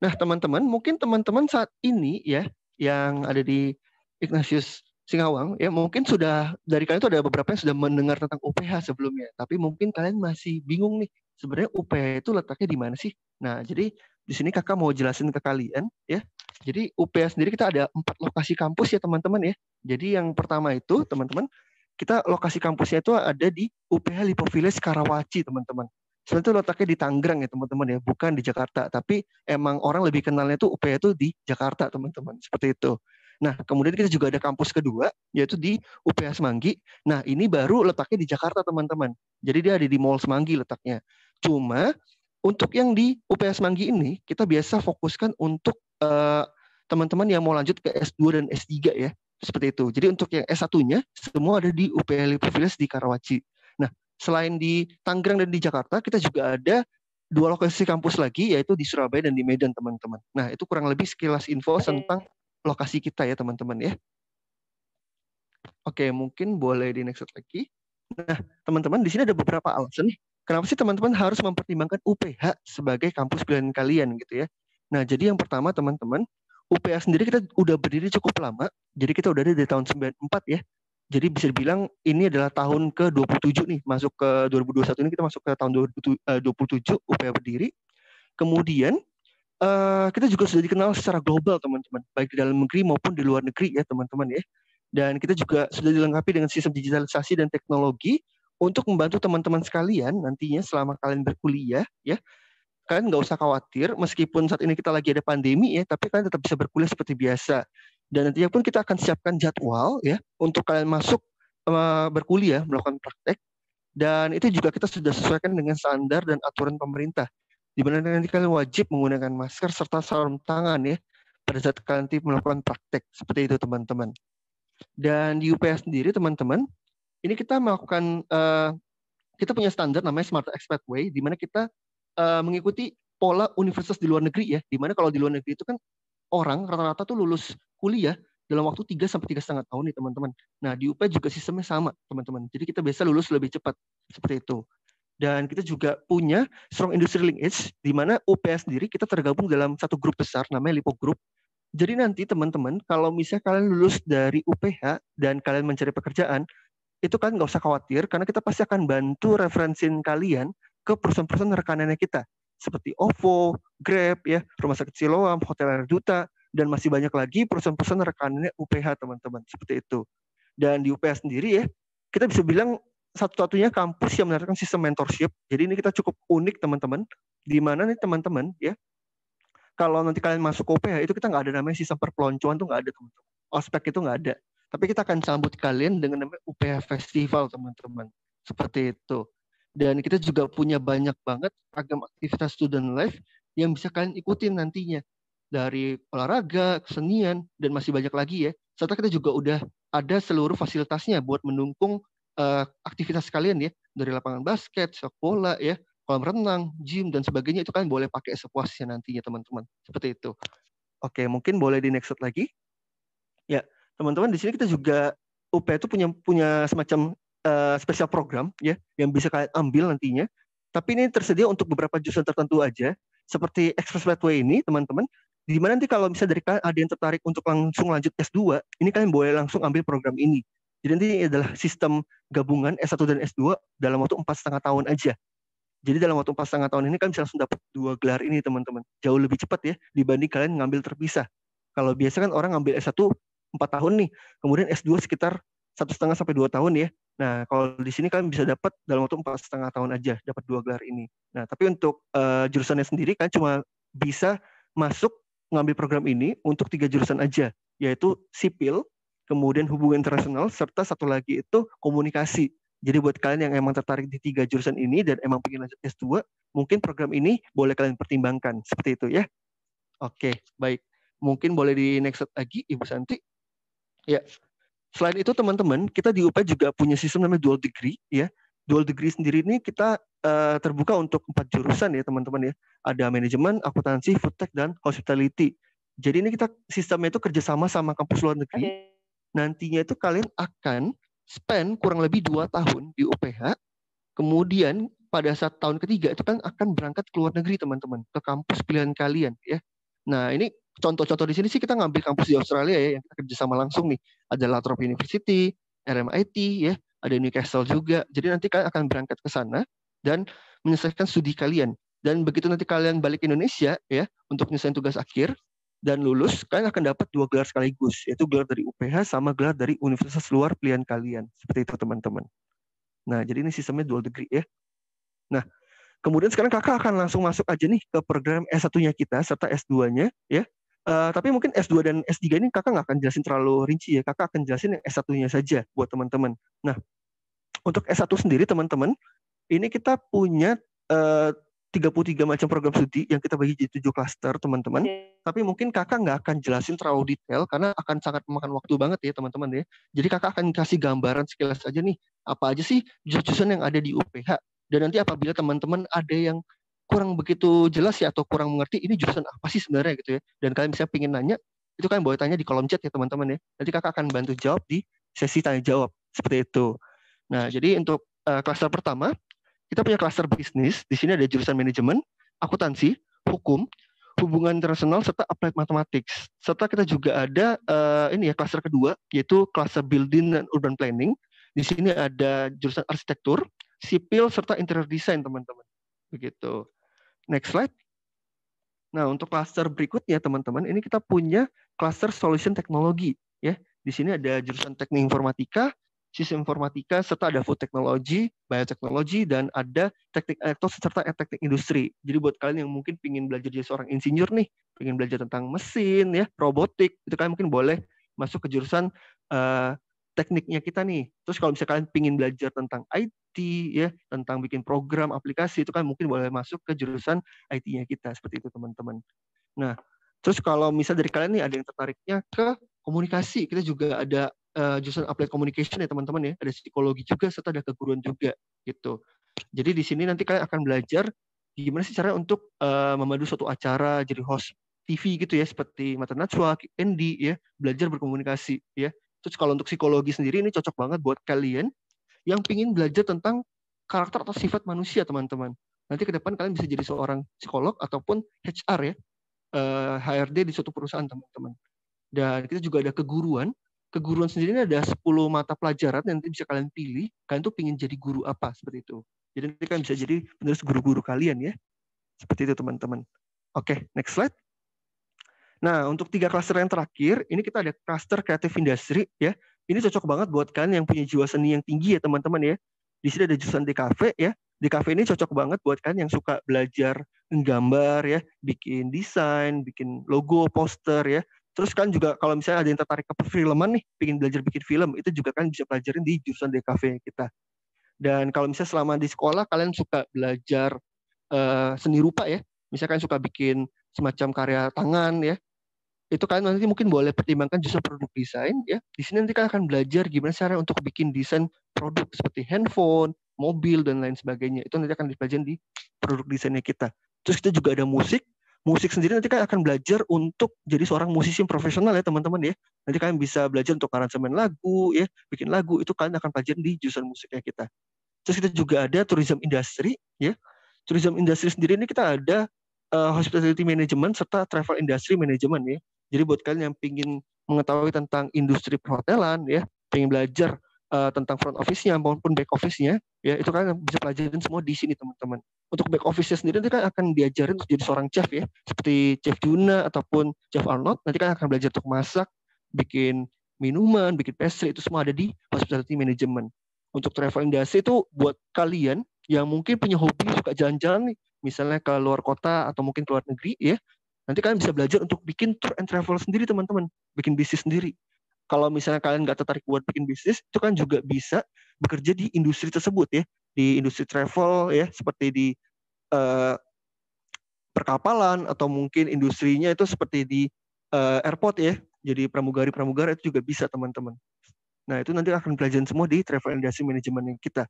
Nah, teman-teman, mungkin teman-teman saat ini ya yang ada di Ignatius Singawang ya mungkin sudah dari kalian itu ada beberapa yang sudah mendengar tentang UPH sebelumnya, tapi mungkin kalian masih bingung nih sebenarnya UPH itu letaknya di mana sih? Nah, jadi di sini Kakak mau jelasin ke kalian ya. Jadi UPH sendiri kita ada empat lokasi kampus ya teman-teman ya. Jadi yang pertama itu teman-teman kita lokasi kampusnya itu ada di UPH Lipo Village Karawaci teman-teman sebenarnya letaknya di Tangerang ya teman-teman ya, bukan di Jakarta. Tapi emang orang lebih kenalnya itu UPA itu di Jakarta teman-teman, seperti itu. Nah, kemudian kita juga ada kampus kedua, yaitu di UPI Semanggi. Nah, ini baru letaknya di Jakarta, teman-teman. Jadi dia ada di Mall Semanggi letaknya. Cuma, untuk yang di UPI Semanggi ini, kita biasa fokuskan untuk teman eh, teman-teman yang mau lanjut ke S2 dan S3 ya. Seperti itu. Jadi untuk yang S1-nya, semua ada di UPI Lipovilles di Karawaci selain di Tangerang dan di Jakarta, kita juga ada dua lokasi kampus lagi yaitu di Surabaya dan di Medan, teman-teman. Nah, itu kurang lebih sekilas info okay. tentang lokasi kita ya, teman-teman ya. Oke, mungkin boleh di next lagi. Nah, teman-teman di sini ada beberapa alasan nih. Kenapa sih teman-teman harus mempertimbangkan UPH sebagai kampus pilihan kalian gitu ya? Nah, jadi yang pertama teman-teman, UPH sendiri kita udah berdiri cukup lama. Jadi kita udah ada dari tahun 94 ya jadi bisa dibilang ini adalah tahun ke-27 nih, masuk ke 2021 ini kita masuk ke tahun 27 eh, UPA berdiri. Kemudian uh, kita juga sudah dikenal secara global teman-teman, baik di dalam negeri maupun di luar negeri ya teman-teman ya. Dan kita juga sudah dilengkapi dengan sistem digitalisasi dan teknologi untuk membantu teman-teman sekalian nantinya selama kalian berkuliah ya. Kalian nggak usah khawatir, meskipun saat ini kita lagi ada pandemi ya, tapi kalian tetap bisa berkuliah seperti biasa dan nantinya pun kita akan siapkan jadwal ya untuk kalian masuk eh, berkuliah melakukan praktek dan itu juga kita sudah sesuaikan dengan standar dan aturan pemerintah di mana nanti kalian wajib menggunakan masker serta sarung tangan ya pada saat kalian nanti melakukan praktek seperti itu teman-teman dan di UPS sendiri teman-teman ini kita melakukan uh, kita punya standar namanya Smart Expert Way di mana kita uh, mengikuti pola universitas di luar negeri ya di mana kalau di luar negeri itu kan orang rata-rata tuh lulus kuliah dalam waktu 3 sampai tiga setengah tahun nih teman-teman. Nah di UP juga sistemnya sama teman-teman. Jadi kita biasa lulus lebih cepat seperti itu. Dan kita juga punya strong industry linkage di mana UPS sendiri kita tergabung dalam satu grup besar namanya Lipo Group. Jadi nanti teman-teman kalau misalnya kalian lulus dari UPH dan kalian mencari pekerjaan, itu kan nggak usah khawatir karena kita pasti akan bantu referensin kalian ke perusahaan-perusahaan rekanannya kita seperti OVO, Grab, ya, Rumah Sakit Siloam, Hotel Air Duta, dan masih banyak lagi perusahaan-perusahaan rekanannya UPH teman-teman seperti itu. Dan di UPH sendiri ya kita bisa bilang satu-satunya kampus yang menerapkan sistem mentorship. Jadi ini kita cukup unik teman-teman. Di mana nih teman-teman ya? Kalau nanti kalian masuk ke UPH itu kita nggak ada namanya sistem perpeloncoan tuh nggak ada teman-teman. Ospek itu nggak ada. Tapi kita akan sambut kalian dengan namanya UPH Festival teman-teman. Seperti itu. Dan kita juga punya banyak banget ragam aktivitas student life yang bisa kalian ikutin nantinya dari olahraga, kesenian, dan masih banyak lagi ya. Serta kita juga udah ada seluruh fasilitasnya buat mendukung uh, aktivitas kalian ya. Dari lapangan basket, sepak bola ya, kolam renang, gym, dan sebagainya itu kan boleh pakai sepuasnya nantinya teman-teman. Seperti itu. Oke, mungkin boleh di next lagi. Ya, teman-teman di sini kita juga UP itu punya punya semacam uh, eh, spesial program ya yang bisa kalian ambil nantinya. Tapi ini tersedia untuk beberapa jurusan tertentu aja. Seperti Express Pathway ini, teman-teman, Dimana nanti kalau misalnya dari kalian ada yang tertarik untuk langsung lanjut S2, ini kalian boleh langsung ambil program ini. Jadi nanti ini adalah sistem gabungan S1 dan S2 dalam waktu empat setengah tahun aja. Jadi dalam waktu empat setengah tahun ini kalian bisa langsung dapat dua gelar ini teman-teman. Jauh lebih cepat ya dibanding kalian ngambil terpisah. Kalau biasa kan orang ngambil S1 empat tahun nih, kemudian S2 sekitar satu setengah sampai dua tahun ya. Nah kalau di sini kalian bisa dapat dalam waktu empat setengah tahun aja dapat dua gelar ini. Nah tapi untuk uh, jurusannya sendiri kan cuma bisa masuk ngambil program ini untuk tiga jurusan aja, yaitu sipil, kemudian hubungan internasional, serta satu lagi itu komunikasi. Jadi buat kalian yang emang tertarik di tiga jurusan ini dan emang pengen lanjut S2, mungkin program ini boleh kalian pertimbangkan. Seperti itu ya. Oke, baik. Mungkin boleh di next lagi, Ibu Santi. Ya. Selain itu teman-teman, kita di UP juga punya sistem namanya dual degree ya dual degree sendiri ini kita uh, terbuka untuk empat jurusan ya teman-teman ya. Ada manajemen, akuntansi, food tech, dan hospitality. Jadi ini kita sistemnya itu kerjasama sama kampus luar negeri. Okay. Nantinya itu kalian akan spend kurang lebih dua tahun di UPH. Kemudian pada saat tahun ketiga itu kan akan berangkat ke luar negeri teman-teman ke kampus pilihan kalian ya. Nah ini contoh-contoh di sini sih kita ngambil kampus di Australia ya yang kita kerjasama langsung nih ada Latrobe University, RMIT ya ada Newcastle juga. Jadi nanti kalian akan berangkat ke sana dan menyelesaikan studi kalian. Dan begitu nanti kalian balik ke Indonesia ya untuk menyelesaikan tugas akhir dan lulus, kalian akan dapat dua gelar sekaligus, yaitu gelar dari UPH sama gelar dari universitas luar pilihan kalian. Seperti itu teman-teman. Nah, jadi ini sistemnya dual degree ya. Nah, kemudian sekarang kakak akan langsung masuk aja nih ke program S1-nya kita serta S2-nya ya. Uh, tapi mungkin S2 dan S3 ini kakak nggak akan jelasin terlalu rinci ya. Kakak akan jelasin yang S1-nya saja buat teman-teman. Nah, untuk S1 sendiri teman-teman, ini kita punya eh, uh, 33 macam program studi yang kita bagi jadi 7 klaster teman-teman. Okay. Tapi mungkin kakak nggak akan jelasin terlalu detail karena akan sangat memakan waktu banget ya teman-teman ya. Jadi kakak akan kasih gambaran sekilas aja nih apa aja sih jurusan yang ada di UPH dan nanti apabila teman-teman ada yang kurang begitu jelas ya atau kurang mengerti ini jurusan apa sih sebenarnya gitu ya. Dan kalian bisa pingin nanya, itu kalian boleh tanya di kolom chat ya teman-teman ya. Nanti kakak akan bantu jawab di sesi tanya jawab seperti itu. Nah jadi untuk uh, klaster pertama kita punya klaster bisnis. Di sini ada jurusan manajemen, akuntansi, hukum, hubungan internasional serta applied mathematics. Serta kita juga ada uh, ini ya klaster kedua yaitu klaster building dan urban planning. Di sini ada jurusan arsitektur, sipil serta interior design teman-teman. Begitu. Next slide. Nah, untuk cluster berikutnya teman-teman, ini kita punya cluster solution teknologi ya. Di sini ada jurusan teknik informatika, sistem informatika serta ada food technology, teknologi dan ada teknik elektro serta teknik industri. Jadi buat kalian yang mungkin ingin belajar jadi seorang insinyur nih, ingin belajar tentang mesin ya, robotik, itu kalian mungkin boleh masuk ke jurusan uh, tekniknya kita nih. Terus kalau misalnya kalian pingin belajar tentang IT ya, tentang bikin program, aplikasi itu kan mungkin boleh masuk ke jurusan IT-nya kita seperti itu teman-teman. Nah, terus kalau misalnya dari kalian nih ada yang tertariknya ke komunikasi, kita juga ada uh, jurusan applied communication ya teman-teman ya, ada psikologi juga serta ada keguruan juga gitu. Jadi di sini nanti kalian akan belajar gimana sih cara untuk uh, eh, memadu suatu acara jadi host TV gitu ya seperti Mata Najwa, Andy ya, belajar berkomunikasi ya. Terus kalau untuk psikologi sendiri ini cocok banget buat kalian yang pingin belajar tentang karakter atau sifat manusia teman-teman. Nanti ke depan kalian bisa jadi seorang psikolog ataupun HR ya, HRD eh, di suatu perusahaan teman-teman. Dan kita juga ada keguruan. Keguruan sendiri ini ada 10 mata pelajaran yang nanti bisa kalian pilih. Kalian tuh pingin jadi guru apa seperti itu. Jadi nanti kalian bisa jadi penerus guru-guru kalian ya. Seperti itu teman-teman. Oke, okay, next slide. Nah, untuk tiga klaster yang terakhir, ini kita ada klaster kreatif industri ya. Ini cocok banget buat kalian yang punya jiwa seni yang tinggi ya, teman-teman ya. Di sini ada jurusan DKV ya. DKV ini cocok banget buat kalian yang suka belajar menggambar ya, bikin desain, bikin logo, poster ya. Terus kan juga kalau misalnya ada yang tertarik ke perfilman nih, pengen belajar bikin film, itu juga kan bisa pelajarin di jurusan DKV kita. Dan kalau misalnya selama di sekolah kalian suka belajar uh, seni rupa ya, misalkan suka bikin semacam karya tangan ya, itu kalian nanti mungkin boleh pertimbangkan justru produk desain ya. Di sini nanti kalian akan belajar gimana cara untuk bikin desain produk seperti handphone, mobil dan lain sebagainya. Itu nanti akan dipelajari di produk desainnya kita. Terus kita juga ada musik. Musik sendiri nanti kalian akan belajar untuk jadi seorang musisi profesional ya teman-teman ya. Nanti kalian bisa belajar untuk aransemen lagu ya, bikin lagu itu kalian akan pajang di jurusan musiknya kita. Terus kita juga ada tourism industry ya. Tourism industry sendiri ini kita ada uh, hospitality management serta travel industry management ya. Jadi buat kalian yang ingin mengetahui tentang industri perhotelan ya, pengen belajar uh, tentang front office-nya maupun back office-nya, ya itu kalian bisa pelajarin semua di sini teman-teman. Untuk back office-nya sendiri nanti kan akan diajarin untuk jadi seorang chef ya, seperti chef Juna ataupun chef Arnold, nanti kan akan belajar untuk masak, bikin minuman, bikin pastry itu semua ada di hospitality management. Untuk travel industry itu buat kalian yang mungkin punya hobi suka jalan-jalan misalnya ke luar kota atau mungkin ke luar negeri ya, Nanti kalian bisa belajar untuk bikin tour and travel sendiri teman-teman, bikin bisnis sendiri. Kalau misalnya kalian nggak tertarik buat bikin bisnis, itu kan juga bisa bekerja di industri tersebut ya, di industri travel ya, seperti di uh, perkapalan atau mungkin industrinya itu seperti di uh, airport ya. Jadi pramugari-pramugara itu juga bisa teman-teman. Nah itu nanti akan belajar semua di travel and destination management kita.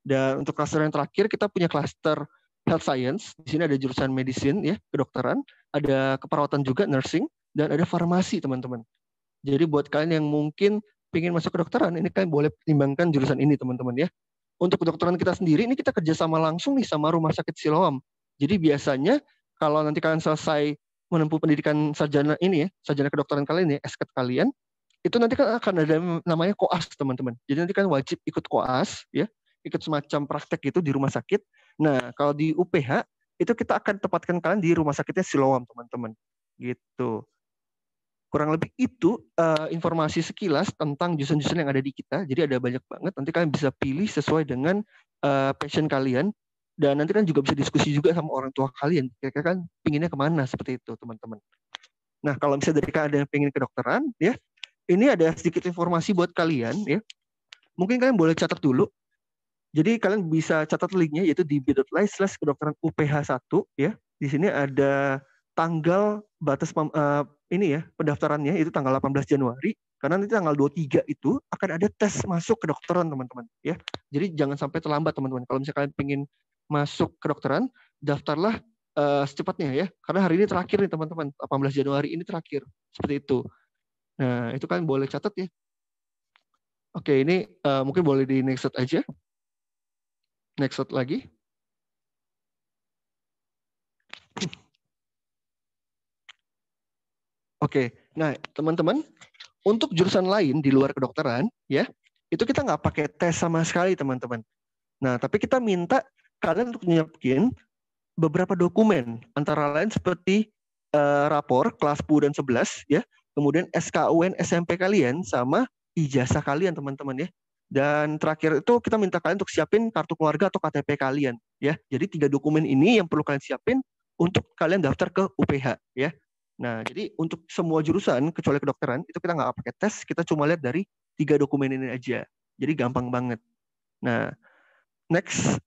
Dan untuk kluster yang terakhir kita punya kluster health science, di sini ada jurusan medicine ya, kedokteran, ada keperawatan juga nursing dan ada farmasi, teman-teman. Jadi buat kalian yang mungkin ingin masuk kedokteran, ini kalian boleh pertimbangkan jurusan ini, teman-teman ya. Untuk kedokteran kita sendiri, ini kita kerjasama langsung nih sama Rumah Sakit Siloam. Jadi biasanya kalau nanti kalian selesai menempuh pendidikan sarjana ini ya, sarjana kedokteran kalian ya, esket kalian, itu nanti kan akan ada namanya koas teman-teman. Jadi nanti kan wajib ikut koas ya, ikut semacam praktek itu di rumah sakit Nah, kalau di UPH itu kita akan tempatkan kalian di rumah sakitnya Siloam, teman-teman. Gitu. Kurang lebih itu uh, informasi sekilas tentang jurusan-jurusan yang ada di kita. Jadi ada banyak banget. Nanti kalian bisa pilih sesuai dengan uh, passion kalian. Dan nanti kan juga bisa diskusi juga sama orang tua kalian. Kira-kira kan pinginnya kemana seperti itu, teman-teman. Nah, kalau misalnya dari kalian ada yang pengen kedokteran, ya, ini ada sedikit informasi buat kalian, ya. Mungkin kalian boleh catat dulu jadi kalian bisa catat linknya yaitu di bit.ly slash kedokteran UPH1 ya. Di sini ada tanggal batas uh, ini ya pendaftarannya itu tanggal 18 Januari karena nanti tanggal 23 itu akan ada tes masuk kedokteran teman-teman ya. Jadi jangan sampai terlambat teman-teman. Kalau misalnya kalian pengen masuk kedokteran, daftarlah uh, secepatnya ya. Karena hari ini terakhir nih teman-teman, 18 Januari ini terakhir. Seperti itu. Nah, itu kan boleh catat ya. Oke, ini uh, mungkin boleh di next slide aja. Next slide lagi. Oke, nah teman-teman, untuk jurusan lain di luar kedokteran, ya itu kita nggak pakai tes sama sekali, teman-teman. Nah, tapi kita minta kalian untuk nyiapin beberapa dokumen, antara lain seperti uh, rapor kelas 10 dan 11, ya, kemudian SKUN SMP kalian sama ijazah kalian, teman-teman ya. Dan terakhir itu kita minta kalian untuk siapin kartu keluarga atau KTP kalian ya. Jadi tiga dokumen ini yang perlu kalian siapin untuk kalian daftar ke UPH ya. Nah, jadi untuk semua jurusan kecuali kedokteran itu kita nggak pakai tes, kita cuma lihat dari tiga dokumen ini aja. Jadi gampang banget. Nah, next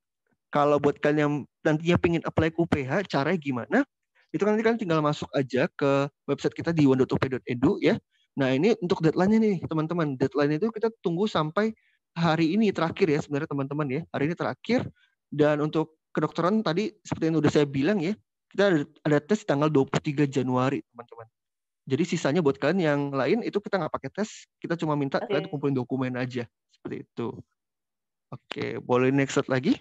kalau buat kalian yang nantinya pengen apply ke UPH, caranya gimana? Itu nanti kalian tinggal masuk aja ke website kita di one.up.edu ya. Nah, ini untuk deadline-nya nih, teman-teman. Deadline itu kita tunggu sampai hari ini terakhir ya sebenarnya teman-teman ya. Hari ini terakhir dan untuk kedokteran tadi seperti yang sudah saya bilang ya, kita ada tes tanggal 23 Januari, teman-teman. Jadi sisanya buat kalian yang lain itu kita nggak pakai tes, kita cuma minta okay. kalian kumpulin dokumen aja seperti itu. Oke, boleh next slide lagi?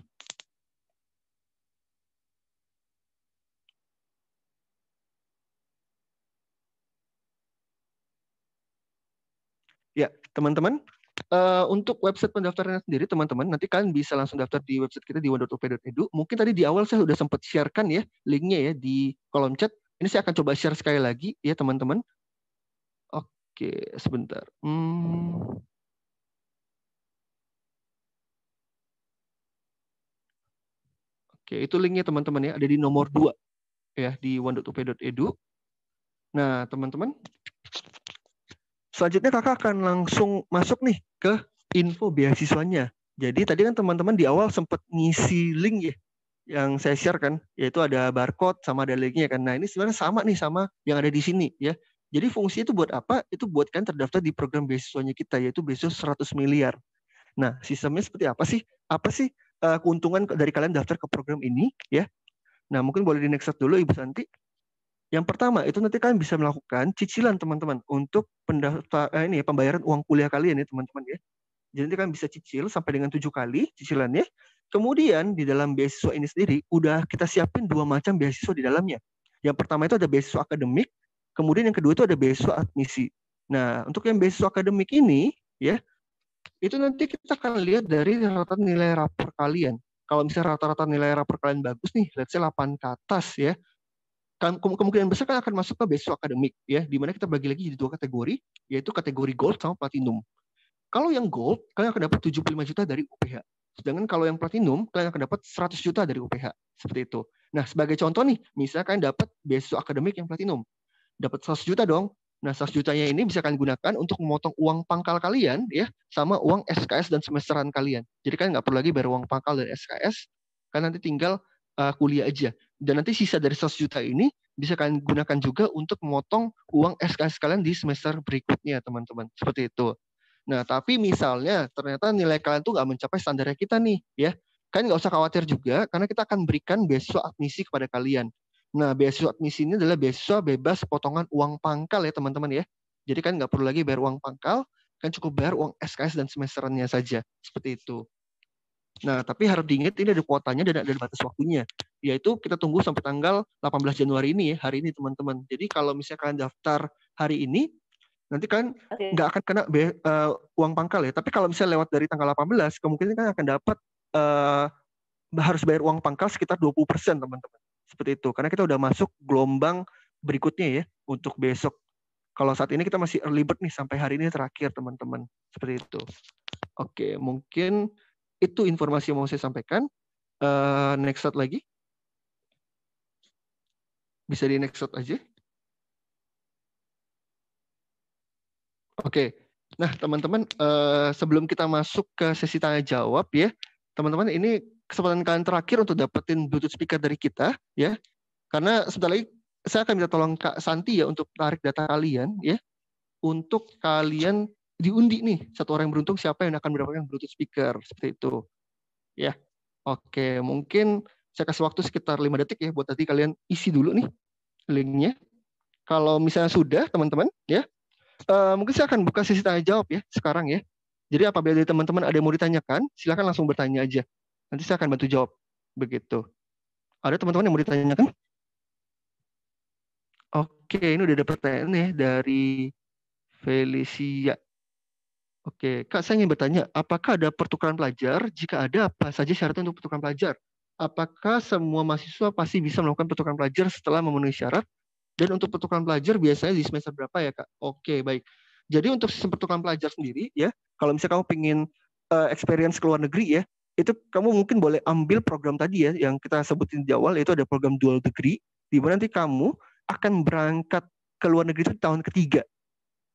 Ya, teman-teman, Eh, untuk website pendaftarannya sendiri, teman-teman, nanti kalian bisa langsung daftar di website kita di one.up.edu. Mungkin tadi di awal saya sudah sempat sharekan ya linknya ya di kolom chat. Ini saya akan coba share sekali lagi ya teman-teman. Oke, sebentar. Hmm. Oke, itu linknya teman-teman ya, ada di nomor 2 ya di one.up.edu. Nah, teman-teman, Selanjutnya kakak akan langsung masuk nih ke info beasiswanya. Jadi tadi kan teman-teman di awal sempat ngisi link ya yang saya share kan, yaitu ada barcode sama ada linknya kan. Nah ini sebenarnya sama nih sama yang ada di sini ya. Jadi fungsi itu buat apa? Itu buat kan terdaftar di program beasiswanya kita, yaitu beasiswa 100 miliar. Nah, sistemnya seperti apa sih? Apa sih eh, keuntungan dari kalian daftar ke program ini? ya? Nah, mungkin boleh di next dulu Ibu Santi. Yang pertama itu nanti kalian bisa melakukan cicilan teman-teman untuk pendaftar eh, ini ya, pembayaran uang kuliah kalian ya teman-teman ya. Jadi nanti kalian bisa cicil sampai dengan tujuh kali cicilannya. Kemudian di dalam beasiswa ini sendiri udah kita siapin dua macam beasiswa di dalamnya. Yang pertama itu ada beasiswa akademik, kemudian yang kedua itu ada beasiswa admisi. Nah, untuk yang beasiswa akademik ini ya itu nanti kita akan lihat dari rata-rata nilai rapor kalian. Kalau misalnya rata-rata nilai rapor kalian bagus nih, let's say 8 ke atas ya, Kan kemungkinan besar kan akan masuk ke beasiswa akademik ya, di mana kita bagi lagi jadi dua kategori, yaitu kategori gold sama platinum. Kalau yang gold, kalian akan dapat 75 juta dari UPH. Sedangkan kalau yang platinum, kalian akan dapat 100 juta dari UPH. Seperti itu. Nah, sebagai contoh nih, misalnya kalian dapat beasiswa akademik yang platinum. Dapat 100 juta dong. Nah, 100 jutanya ini bisa kalian gunakan untuk memotong uang pangkal kalian, ya, sama uang SKS dan semesteran kalian. Jadi kalian nggak perlu lagi bayar uang pangkal dan SKS, kalian nanti tinggal eh, kuliah aja. Dan nanti sisa dari 100 juta ini bisa kalian gunakan juga untuk memotong uang SKS kalian di semester berikutnya, teman-teman. Seperti itu. Nah, tapi misalnya ternyata nilai kalian tuh nggak mencapai standarnya kita nih, ya. Kalian nggak usah khawatir juga, karena kita akan berikan beasiswa admisi kepada kalian. Nah, beasiswa admisi ini adalah beasiswa bebas potongan uang pangkal ya, teman-teman ya. Jadi kan nggak perlu lagi bayar uang pangkal, kan cukup bayar uang SKS dan semesterannya saja. Seperti itu. Nah, tapi harap diingat ini ada kuotanya dan ada batas waktunya, yaitu kita tunggu sampai tanggal 18 Januari ini ya, hari ini teman-teman. Jadi kalau misalnya kalian daftar hari ini, nanti kan nggak okay. akan kena be, uh, uang pangkal ya. Tapi kalau misalnya lewat dari tanggal 18, kemungkinan kan akan dapat uh, harus bayar uang pangkal sekitar 20% teman-teman. Seperti itu. Karena kita udah masuk gelombang berikutnya ya untuk besok. Kalau saat ini kita masih early bird nih sampai hari ini terakhir teman-teman. Seperti itu. Oke, mungkin itu informasi yang mau saya sampaikan. Eh, next slide lagi. Bisa di next slide aja. Oke. Nah, teman-teman, eh, sebelum kita masuk ke sesi tanya jawab ya, teman-teman ini kesempatan kalian terakhir untuk dapetin Bluetooth speaker dari kita ya. Karena sebentar lagi saya akan minta tolong Kak Santi ya untuk tarik data kalian ya. Untuk kalian diundi nih satu orang yang beruntung siapa yang akan mendapatkan Bluetooth speaker seperti itu. Ya. Oke, mungkin saya kasih waktu sekitar lima detik ya buat tadi kalian isi dulu nih linknya. Kalau misalnya sudah teman-teman ya, uh, mungkin saya akan buka sesi tanya jawab ya sekarang ya. Jadi apabila dari teman-teman ada yang mau ditanyakan, silahkan langsung bertanya aja. Nanti saya akan bantu jawab begitu. Ada teman-teman yang mau ditanyakan? Oke, ini udah ada pertanyaan ya dari Felicia. Oke, Kak, saya ingin bertanya, apakah ada pertukaran pelajar? Jika ada, apa saja syaratnya untuk pertukaran pelajar? Apakah semua mahasiswa pasti bisa melakukan pertukaran pelajar setelah memenuhi syarat? Dan untuk pertukaran pelajar biasanya di semester berapa ya, Kak? Oke, baik. Jadi untuk sistem pertukaran pelajar sendiri ya, kalau misalnya kamu ingin uh, eh, experience ke luar negeri ya, itu kamu mungkin boleh ambil program tadi ya yang kita sebutin di awal yaitu ada program dual degree di mana nanti kamu akan berangkat ke luar negeri itu tahun ketiga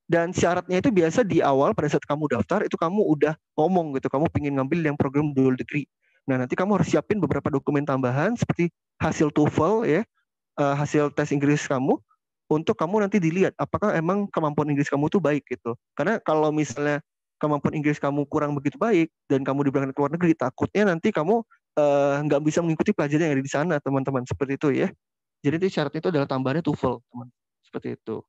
dan syaratnya itu biasa di awal pada saat kamu daftar itu kamu udah ngomong gitu kamu pingin ngambil yang program dual degree nah nanti kamu harus siapin beberapa dokumen tambahan seperti hasil TOEFL ya eh, hasil tes Inggris kamu untuk kamu nanti dilihat apakah emang kemampuan Inggris kamu tuh baik gitu karena kalau misalnya kemampuan Inggris kamu kurang begitu baik dan kamu diberangkat ke luar negeri takutnya nanti kamu eh, nggak uh, bisa mengikuti pelajaran yang ada di sana teman-teman seperti itu ya jadi itu syaratnya itu adalah tambahannya TOEFL teman seperti itu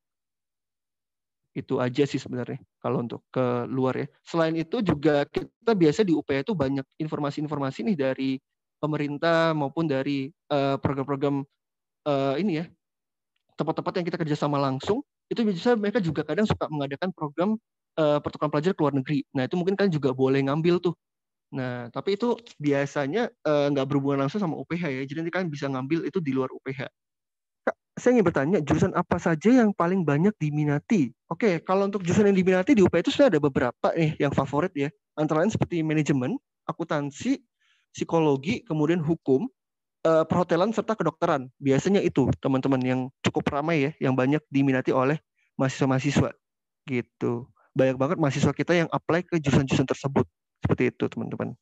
itu aja sih sebenarnya kalau untuk ke luar ya. Selain itu juga kita biasa di UPA itu banyak informasi-informasi nih dari pemerintah maupun dari eh, program-program uh, uh, ini ya tempat-tempat yang kita kerjasama langsung itu bisa mereka juga kadang suka mengadakan program uh, pertukaran pelajar ke luar negeri. Nah itu mungkin kan juga boleh ngambil tuh. Nah tapi itu biasanya nggak berhubungan langsung sama UPH ya. Jadi nanti kalian bisa ngambil itu di luar UPH saya ingin bertanya jurusan apa saja yang paling banyak diminati? Oke, kalau untuk jurusan yang diminati di UP itu sudah ada beberapa nih yang favorit ya. Antara lain seperti manajemen, akuntansi, psikologi, kemudian hukum, eh, perhotelan serta kedokteran. Biasanya itu teman-teman yang cukup ramai ya, yang banyak diminati oleh mahasiswa-mahasiswa gitu. Banyak banget mahasiswa kita yang apply ke jurusan-jurusan tersebut. Seperti itu, teman-teman.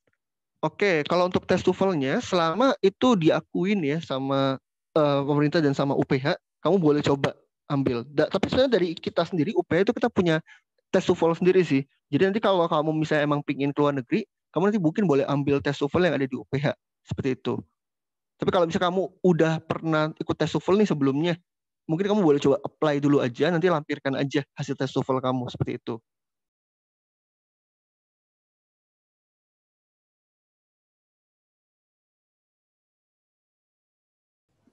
Oke, kalau untuk tes TOEFL-nya selama itu diakuin ya sama uh, pemerintah dan sama UPH, kamu boleh coba ambil. Da, tapi sebenarnya dari kita sendiri UPH itu kita punya tes TOEFL sendiri sih. Jadi nanti kalau kamu misalnya emang pingin keluar negeri, kamu nanti mungkin boleh ambil tes TOEFL yang ada di UPH seperti itu. Tapi kalau misalnya kamu udah pernah ikut tes TOEFL nih sebelumnya, mungkin kamu boleh coba apply dulu aja, nanti lampirkan aja hasil tes TOEFL kamu seperti itu.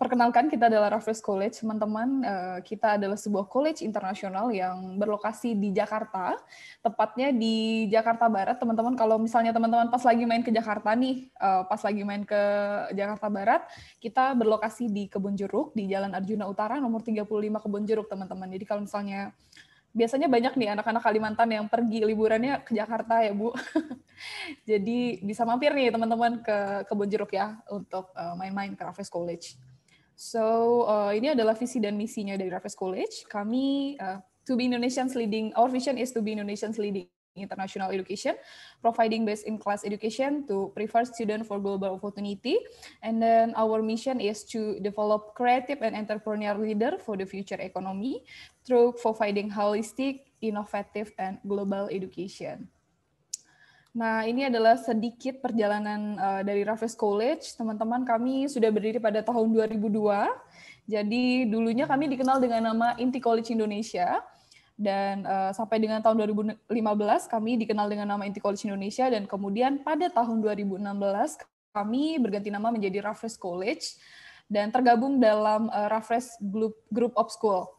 Perkenalkan, kita adalah Raffles College, teman-teman. Eh, kita adalah sebuah college internasional yang berlokasi di Jakarta, tepatnya di Jakarta Barat. Teman-teman, kalau misalnya teman-teman pas lagi main ke Jakarta nih, eh, pas lagi main ke Jakarta Barat, kita berlokasi di Kebun Jeruk, di Jalan Arjuna Utara, nomor 35 Kebun Jeruk, teman-teman. Jadi kalau misalnya biasanya banyak nih anak-anak Kalimantan yang pergi liburannya ke Jakarta ya Bu. Jadi bisa mampir nih teman-teman ke Kebun Jeruk ya untuk eh, main-main ke Raffles College. So uh, ini adalah visi dan misinya dari Raffles College. Kami uh, to be Indonesians leading. Our vision is to be Indonesians leading international education, providing best-in-class education to prefer students for global opportunity. And then our mission is to develop creative and entrepreneurial leader for the future economy through providing holistic, innovative, and global education. Nah, ini adalah sedikit perjalanan uh, dari Raffles College. Teman-teman kami sudah berdiri pada tahun 2002. Jadi dulunya kami dikenal dengan nama Inti College Indonesia dan uh, sampai dengan tahun 2015 kami dikenal dengan nama Inti College Indonesia dan kemudian pada tahun 2016 kami berganti nama menjadi Raffles College dan tergabung dalam uh, Raffles Group, Group of School.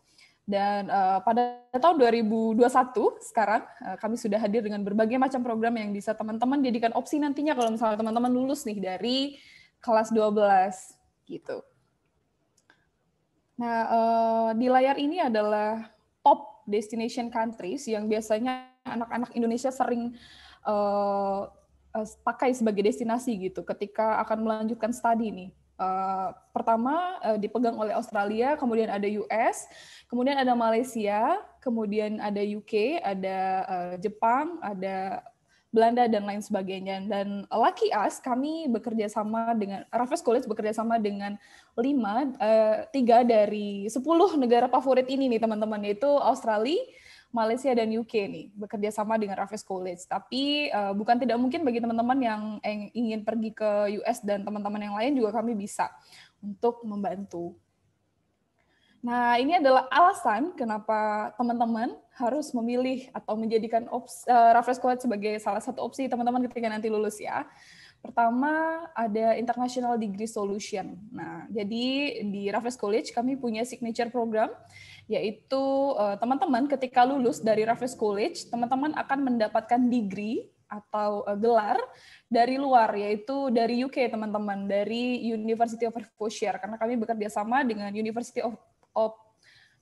Dan uh, pada tahun 2021 sekarang uh, kami sudah hadir dengan berbagai macam program yang bisa teman-teman jadikan opsi nantinya kalau misalnya teman-teman lulus nih dari kelas 12 gitu. Nah, uh, di layar ini adalah top destination countries yang biasanya anak-anak Indonesia sering uh, pakai sebagai destinasi gitu ketika akan melanjutkan studi nih. Uh, pertama uh, dipegang oleh Australia, kemudian ada US, kemudian ada Malaysia, kemudian ada UK, ada uh, Jepang, ada Belanda dan lain sebagainya. Dan Lucky Us kami bekerja sama dengan Raffles College bekerja sama dengan lima, tiga dari sepuluh negara favorit ini nih teman-teman yaitu Australia, Malaysia dan UK nih bekerja sama dengan Raffles College. Tapi uh, bukan tidak mungkin bagi teman-teman yang ingin pergi ke US dan teman-teman yang lain juga kami bisa untuk membantu. Nah, ini adalah alasan kenapa teman-teman harus memilih atau menjadikan opsi, uh, eh, Raffles College sebagai salah satu opsi teman-teman ketika nanti lulus ya. Pertama, ada International Degree Solution. Nah, jadi di Raffles College kami punya signature program yaitu eh, teman-teman ketika lulus dari Raffles College, teman-teman akan mendapatkan degree atau eh, gelar dari luar yaitu dari UK teman-teman dari University of Hertfordshire karena kami bekerja sama dengan University of, of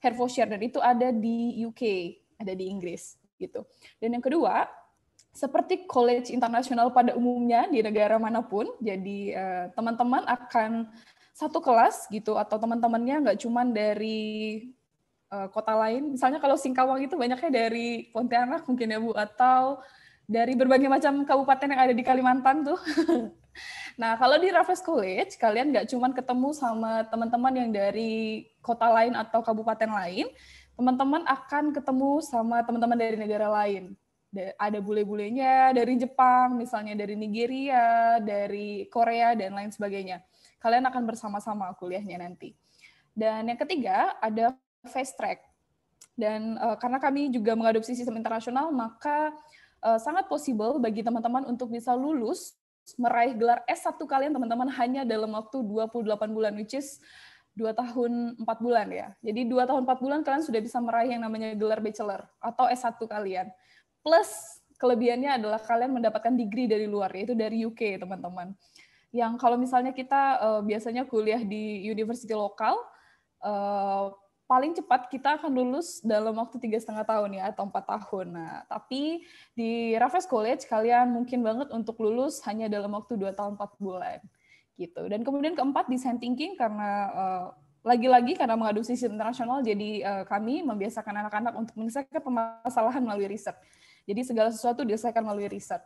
Hertfordshire dan itu ada di UK ada di Inggris gitu dan yang kedua seperti college internasional pada umumnya di negara manapun jadi eh, teman-teman akan satu kelas gitu atau teman-temannya nggak cuman dari uh, kota lain? Misalnya kalau Singkawang itu banyaknya dari Pontianak mungkin ya Bu atau dari berbagai macam kabupaten yang ada di Kalimantan tuh. nah, kalau di Raffles College, kalian nggak cuma ketemu sama teman-teman yang dari kota lain atau kabupaten lain, teman-teman akan ketemu sama teman-teman dari negara lain. Ada bule-bulenya dari Jepang, misalnya dari Nigeria, dari Korea, dan lain sebagainya. Kalian akan bersama-sama kuliahnya nanti. Dan yang ketiga, ada fast track. Dan uh, karena kami juga mengadopsi sistem internasional, maka uh, sangat possible bagi teman-teman untuk bisa lulus meraih gelar S1 kalian teman-teman hanya dalam waktu 28 bulan which is 2 tahun 4 bulan ya. Jadi 2 tahun 4 bulan kalian sudah bisa meraih yang namanya gelar bachelor atau S1 kalian. Plus kelebihannya adalah kalian mendapatkan degree dari luar yaitu dari UK teman-teman. Yang kalau misalnya kita uh, biasanya kuliah di university lokal uh, paling cepat kita akan lulus dalam waktu tiga setengah tahun ya atau empat tahun. Nah, tapi di Raffles College kalian mungkin banget untuk lulus hanya dalam waktu dua tahun empat bulan gitu. Dan kemudian keempat design thinking karena lagi eh, lagi-lagi karena mengadu sisi internasional jadi uh, kami membiasakan anak-anak untuk menyelesaikan permasalahan melalui riset. Jadi segala sesuatu diselesaikan melalui riset.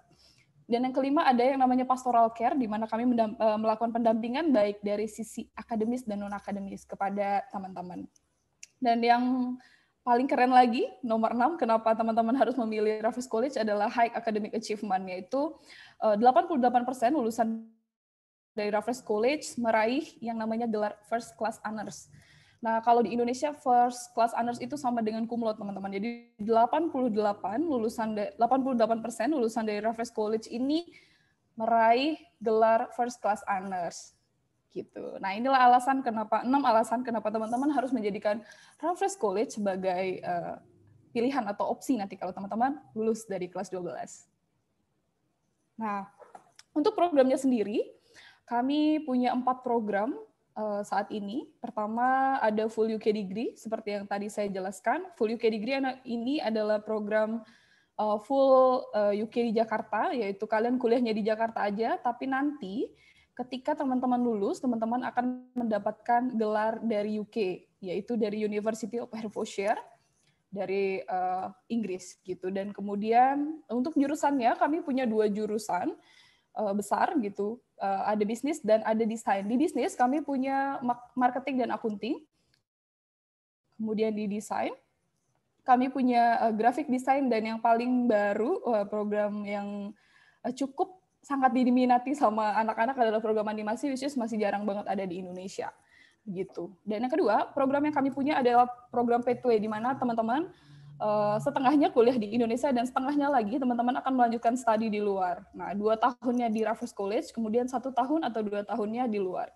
Dan yang kelima ada yang namanya pastoral care, di mana kami eh, melakukan pendampingan baik dari sisi akademis dan non-akademis kepada teman-teman. Dan yang paling keren lagi, nomor 6, kenapa teman-teman harus memilih Raffles College adalah high academic achievement, yaitu 88% lulusan dari Raffles College meraih yang namanya gelar first class honors. Nah, kalau di Indonesia first class honors itu sama dengan cum laude, teman-teman. Jadi 88 lulusan 88% persen lulusan dari Raffles College ini meraih gelar first class honors gitu. Nah, inilah alasan kenapa enam alasan kenapa teman-teman harus menjadikan Raffles College sebagai uh, pilihan atau opsi nanti kalau teman-teman lulus dari kelas 12. Nah, untuk programnya sendiri, kami punya empat program uh, saat ini. Pertama ada Full UK Degree, seperti yang tadi saya jelaskan. Full UK Degree ini adalah program uh, Full uh, UK di Jakarta, yaitu kalian kuliahnya di Jakarta aja, tapi nanti ketika teman-teman lulus, teman-teman akan mendapatkan gelar dari UK, yaitu dari University of Hertfordshire dari uh, Inggris gitu. Dan kemudian untuk jurusannya kami punya dua jurusan uh, besar gitu, uh, ada bisnis dan ada desain. Di bisnis kami punya marketing dan akunting. Kemudian di desain kami punya uh, graphic design dan yang paling baru uh, program yang cukup sangat diminati sama anak-anak adalah program animasi which is masih jarang banget ada di Indonesia gitu. Dan yang kedua, program yang kami punya adalah program pathway di mana teman-teman uh, setengahnya kuliah di Indonesia dan setengahnya lagi teman-teman akan melanjutkan studi di luar. Nah, dua tahunnya di Raffles College, kemudian satu tahun atau dua tahunnya di luar.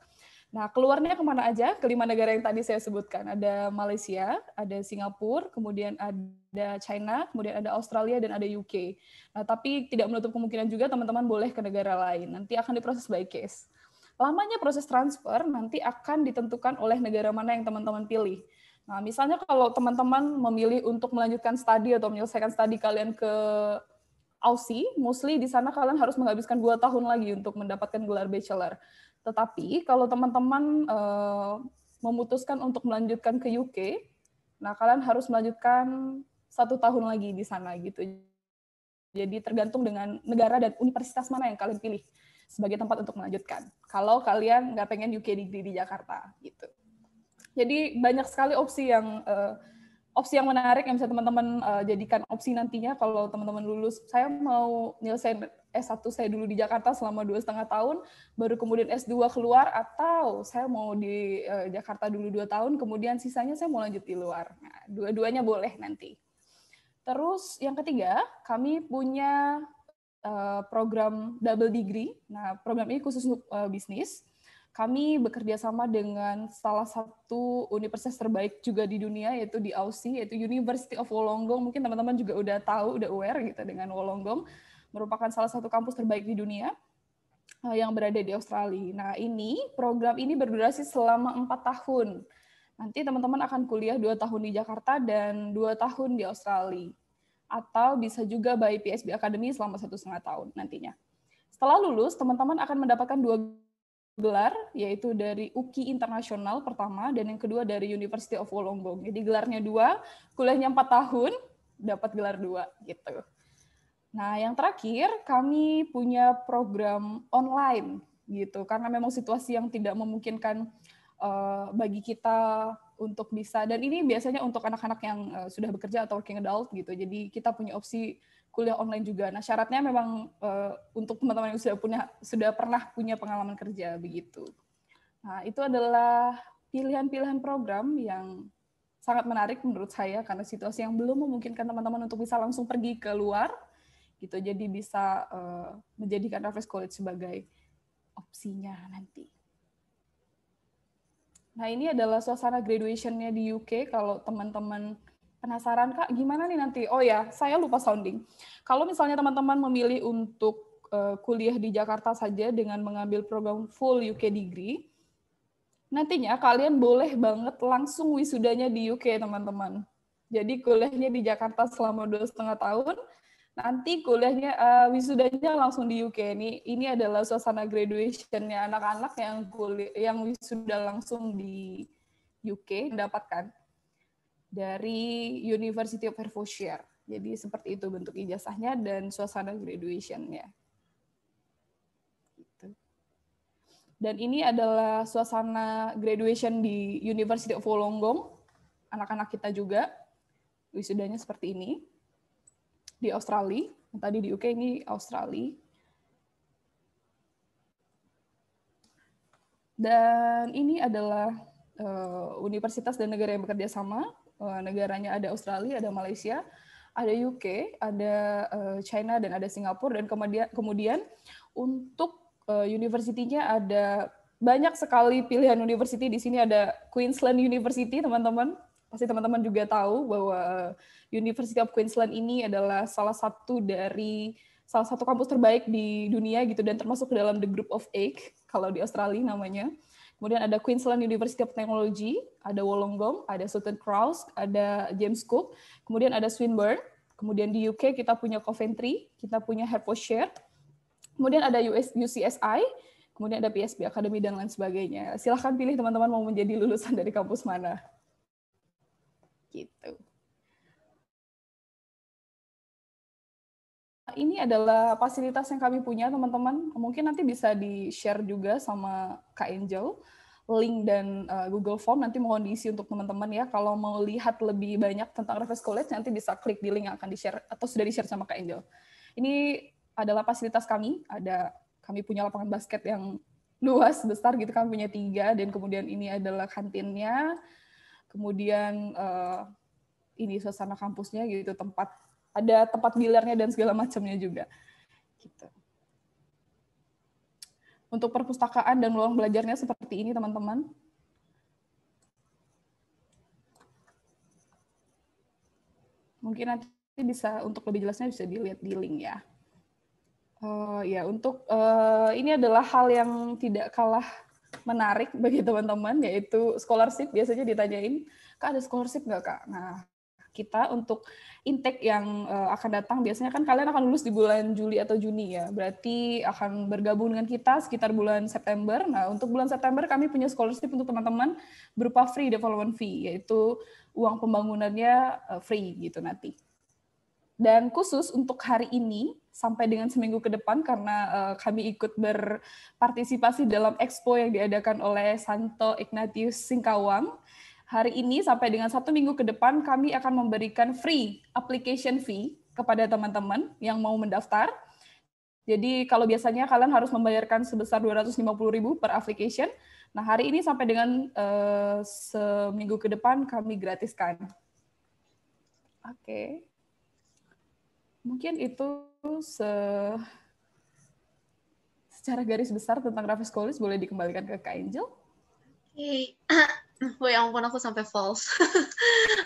Nah, keluarnya kemana aja? Kelima negara yang tadi saya sebutkan. Ada Malaysia, ada Singapura, kemudian ada China, kemudian ada Australia, dan ada UK. Nah, tapi tidak menutup kemungkinan juga teman-teman boleh ke negara lain. Nanti akan diproses by case. Lamanya proses transfer nanti akan ditentukan oleh negara mana yang teman-teman pilih. Nah, misalnya kalau teman-teman memilih untuk melanjutkan studi atau menyelesaikan studi kalian ke Aussie, mostly di sana kalian harus menghabiskan dua tahun lagi untuk mendapatkan gelar bachelor. Tetapi kalau teman-teman eh, memutuskan untuk melanjutkan ke UK, nah kalian harus melanjutkan satu tahun lagi di sana gitu. Jadi tergantung dengan negara dan universitas mana yang kalian pilih sebagai tempat untuk melanjutkan. Kalau kalian nggak pengen UK degree di Jakarta gitu. Jadi banyak sekali opsi yang uh, opsi yang menarik yang bisa teman-teman uh, jadikan opsi nantinya kalau teman-teman lulus. Saya mau nyelesain S1 saya dulu di Jakarta selama dua setengah tahun, baru kemudian S2 keluar, atau saya mau di uh, Jakarta dulu dua tahun, kemudian sisanya saya mau lanjut di luar. Nah, dua-duanya boleh nanti. Terus yang ketiga, kami punya uh, program double degree. Nah, program ini khusus untuk uh, bisnis. Kami bekerja sama dengan salah satu universitas terbaik juga di dunia, yaitu di Aussie, yaitu University of Wollongong. Mungkin teman-teman juga udah tahu, udah aware gitu dengan Wollongong merupakan salah satu kampus terbaik di dunia eh, yang berada di Australia. Nah, ini program ini berdurasi selama empat tahun. Nanti teman-teman akan kuliah dua tahun di Jakarta dan dua tahun di Australia. Atau bisa juga by PSB Academy selama satu setengah tahun nantinya. Setelah lulus, teman-teman akan mendapatkan dua gelar, yaitu dari UKI Internasional pertama, dan yang kedua dari University of Wollongong. Jadi gelarnya dua, kuliahnya empat tahun, dapat gelar dua gitu. Nah, yang terakhir kami punya program online gitu karena memang situasi yang tidak memungkinkan uh, bagi kita untuk bisa dan ini biasanya untuk anak-anak yang uh, sudah bekerja atau working adult gitu. Jadi kita punya opsi kuliah online juga. Nah, syaratnya memang uh, untuk teman-teman yang sudah punya sudah pernah punya pengalaman kerja begitu. Nah, itu adalah pilihan-pilihan program yang sangat menarik menurut saya karena situasi yang belum memungkinkan teman-teman untuk bisa langsung pergi ke luar gitu jadi bisa uh, menjadikan Raffles College sebagai opsinya nanti. Nah ini adalah suasana graduationnya di UK kalau teman-teman penasaran kak gimana nih nanti oh ya saya lupa sounding kalau misalnya teman-teman memilih untuk uh, kuliah di Jakarta saja dengan mengambil program full UK degree nantinya kalian boleh banget langsung wisudanya di UK teman-teman jadi kuliahnya di Jakarta selama dua setengah tahun nanti kuliahnya uh, wisudanya langsung di UK ini ini adalah suasana graduationnya anak-anak yang kuliah yang wisuda langsung di UK mendapatkan dari University of Hertfordshire jadi seperti itu bentuk ijazahnya dan suasana graduationnya gitu. dan ini adalah suasana graduation di University of Wollongong anak-anak kita juga wisudanya seperti ini di Australia, tadi di UK ini Australia. Dan ini adalah uh, universitas dan negara yang bekerja sama. Uh, negaranya ada Australia, ada Malaysia, ada UK, ada uh, China, dan ada Singapura. Dan kemudian, kemudian untuk uh, universitinya ada banyak sekali pilihan university. Di sini ada Queensland University, teman-teman pasti teman-teman juga tahu bahwa eh, University of Queensland ini adalah salah satu dari salah satu kampus terbaik di dunia gitu dan termasuk ke dalam the group of eight kalau di Australia namanya. Kemudian ada Queensland University of Technology, ada Wollongong, ada Southern Cross, ada James Cook, kemudian ada Swinburne, kemudian di UK kita punya Coventry, kita punya Hertfordshire, kemudian ada US, UCSI, kemudian ada PSB Academy dan lain sebagainya. Silahkan pilih teman-teman mau menjadi lulusan dari kampus mana gitu. Ini adalah fasilitas yang kami punya, teman-teman. Mungkin nanti bisa di-share juga sama Kak Angel link dan uh, Google Form nanti mohon diisi untuk teman-teman ya. Kalau mau lihat lebih banyak tentang Reverse College nanti bisa klik di link yang akan di-share atau sudah di-share sama Kak Angel. Ini adalah fasilitas kami, ada kami punya lapangan basket yang luas besar gitu kami punya tiga dan kemudian ini adalah kantinnya kemudian uh, ini suasana kampusnya gitu tempat ada tempat billarnya dan segala macamnya juga gitu untuk perpustakaan dan ruang belajarnya seperti ini teman-teman mungkin nanti bisa untuk lebih jelasnya bisa dilihat di link ya uh, ya untuk uh, ini adalah hal yang tidak kalah menarik bagi teman-teman yaitu scholarship biasanya ditanyain kak ada scholarship nggak kak nah kita untuk intake yang eh, akan datang biasanya kan kalian akan lulus di bulan Juli atau Juni ya berarti akan bergabung dengan kita sekitar bulan September nah untuk bulan September kami punya scholarship untuk teman-teman berupa free development fee yaitu uang pembangunannya eh, free gitu nanti dan khusus untuk hari ini sampai dengan seminggu ke depan karena uh, kami ikut berpartisipasi dalam expo yang diadakan oleh Santo Ignatius Singkawang. Hari ini sampai dengan satu minggu ke depan kami akan memberikan free application fee kepada teman-teman yang mau mendaftar. Jadi kalau biasanya kalian harus membayarkan sebesar 250.000 per application. Nah, hari ini sampai dengan uh, seminggu ke depan kami gratiskan. Oke. Okay. Mungkin itu se secara garis besar tentang Raffles College boleh dikembalikan ke Kak Angel. Oke, okay. Ya ampun aku sampai false.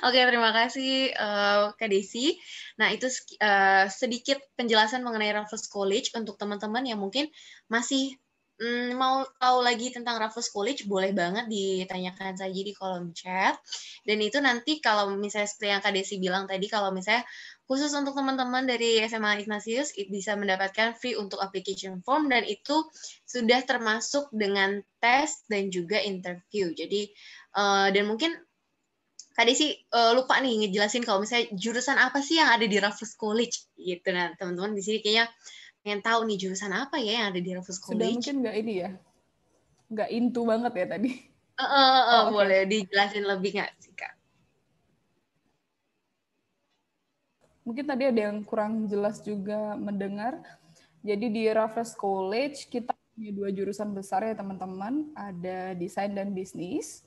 Oke, okay, terima kasih uh, Kak Desi. Nah, itu uh, sedikit penjelasan mengenai Raffles College untuk teman-teman yang mungkin masih Hmm, mau tahu lagi tentang Raffles College boleh banget ditanyakan saja di kolom chat dan itu nanti kalau misalnya seperti yang Kak Desi bilang tadi kalau misalnya khusus untuk teman-teman dari SMA Ignatius bisa mendapatkan free untuk application form dan itu sudah termasuk dengan tes dan juga interview jadi uh, dan mungkin Kak Desi uh, lupa nih ngejelasin kalau misalnya jurusan apa sih yang ada di Raffles College gitu nah teman-teman di sini kayaknya pengen tahu nih jurusan apa ya yang ada di Raffles College. Sudah mungkin nggak ini ya, nggak intu banget ya tadi. Uh, uh, uh, oh, okay. Boleh dijelasin lebih nggak sih kak? Mungkin tadi ada yang kurang jelas juga mendengar. Jadi di Raffles College kita punya dua jurusan besar ya teman-teman, ada desain dan bisnis.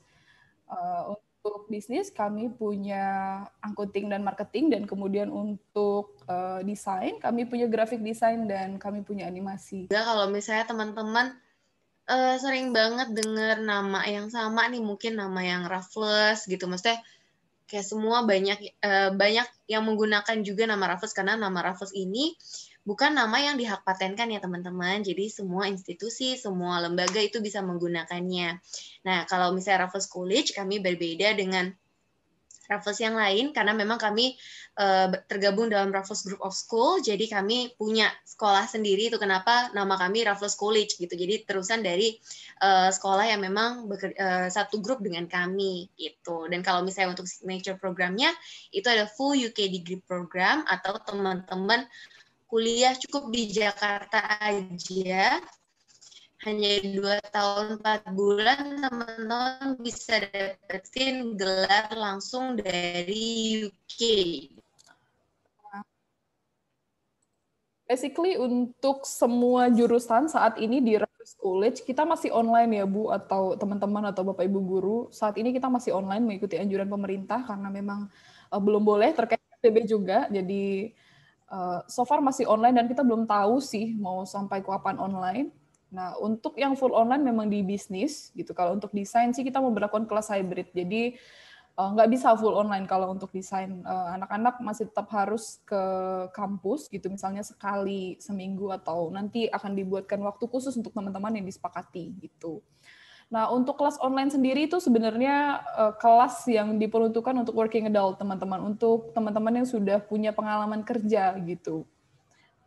Uh, untuk bisnis kami punya angkuting dan marketing dan kemudian untuk uh, desain kami punya graphic design dan kami punya animasi. Ya kalau misalnya teman-teman uh, sering banget dengar nama yang sama nih mungkin nama yang Raffles gitu maksudnya kayak semua banyak uh, banyak yang menggunakan juga nama Raffles karena nama Raffles ini bukan nama yang dihak patenkan ya teman-teman. Jadi semua institusi, semua lembaga itu bisa menggunakannya. Nah, kalau misalnya Raffles College kami berbeda dengan Raffles yang lain karena memang kami eh, tergabung dalam Raffles Group of School jadi kami punya sekolah sendiri itu kenapa nama kami Raffles College gitu jadi terusan dari uh, sekolah yang memang uh, satu grup dengan kami gitu dan kalau misalnya untuk signature programnya itu ada full UK degree program atau teman-teman kuliah cukup di Jakarta aja hanya dua tahun empat bulan teman-teman bisa dapetin gelar langsung dari UK. Basically untuk semua jurusan saat ini di Rutgers College kita masih online ya Bu atau teman-teman atau Bapak Ibu guru saat ini kita masih online mengikuti anjuran pemerintah karena memang eh, belum boleh terkait PB juga jadi Eh, so far masih online dan kita belum tahu sih mau sampai kapan online. Nah, untuk yang full online memang di bisnis gitu. Kalau untuk desain sih kita memperlakukan kelas hybrid. Jadi uh, bisa full online kalau untuk desain uh, anak-anak masih tetap harus ke kampus gitu misalnya sekali seminggu atau nanti akan dibuatkan waktu khusus untuk teman-teman yang disepakati gitu. Nah, untuk kelas online sendiri itu sebenarnya uh, kelas yang diperuntukkan untuk working adult, teman-teman, untuk teman-teman yang sudah punya pengalaman kerja gitu.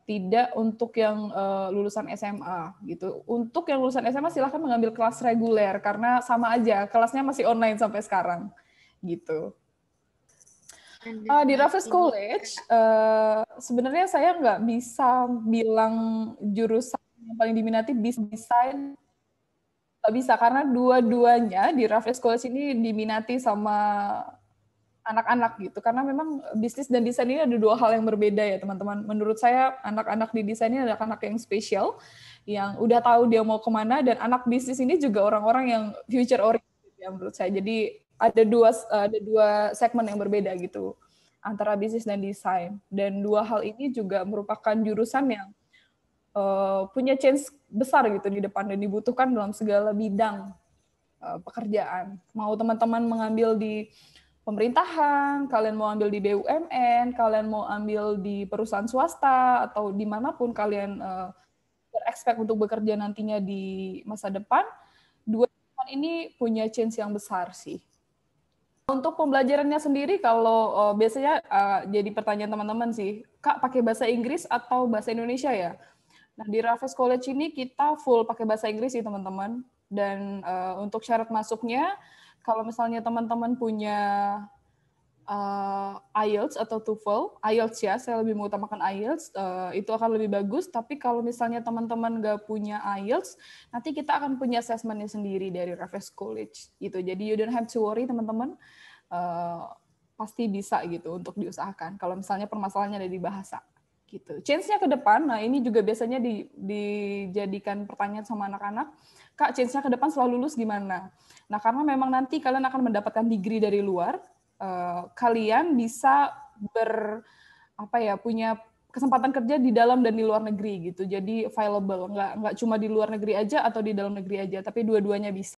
Tidak untuk yang uh, lulusan SMA gitu. Untuk yang lulusan SMA silahkan mengambil kelas reguler karena sama aja, kelasnya masih online sampai sekarang gitu. Uh, di Raffles College uh, sebenarnya saya nggak bisa bilang jurusan yang paling diminati bisnis desain Gak bisa karena dua-duanya di Raffles College ini diminati sama anak-anak gitu karena memang bisnis dan desain ini ada dua hal yang berbeda ya teman-teman menurut saya anak-anak di desain ini anak anak yang spesial yang udah tahu dia mau kemana dan anak bisnis ini juga orang-orang yang future oriented ya menurut saya jadi ada dua ada dua segmen yang berbeda gitu antara bisnis dan desain dan dua hal ini juga merupakan jurusan yang Eh, punya chance besar gitu di depan dan dibutuhkan dalam segala bidang uh, pekerjaan. Mau teman-teman mengambil di pemerintahan, kalian mau ambil di BUMN, kalian mau ambil di perusahaan swasta atau dimanapun kalian uh, berekspek untuk bekerja nantinya di masa depan, dua teman ini punya chance yang besar sih. Untuk pembelajarannya sendiri, kalau uh, biasanya uh, jadi pertanyaan teman-teman sih, Kak pakai bahasa Inggris atau bahasa Indonesia ya? Nah, di Raffles College ini kita full pakai bahasa Inggris sih teman-teman. Dan uh, untuk syarat masuknya, kalau misalnya teman-teman punya uh, IELTS atau TOEFL, IELTS ya, saya lebih mengutamakan IELTS, uh, itu akan lebih bagus. Tapi kalau misalnya teman-teman nggak punya IELTS, nanti kita akan punya assessmentnya sendiri dari Raffles College. gitu. Jadi you don't have to worry teman-teman. Uh, pasti bisa gitu untuk diusahakan kalau misalnya permasalahannya ada di bahasa gitu. Change-nya ke depan, nah ini juga biasanya di, dijadikan pertanyaan sama anak-anak, Kak, change-nya ke depan setelah lulus gimana? Nah, karena memang nanti kalian akan mendapatkan degree dari luar, uh, kalian bisa ber apa ya punya kesempatan kerja di dalam dan di luar negeri gitu. Jadi available, nggak nggak cuma di luar negeri aja atau di dalam negeri aja, tapi dua-duanya bisa.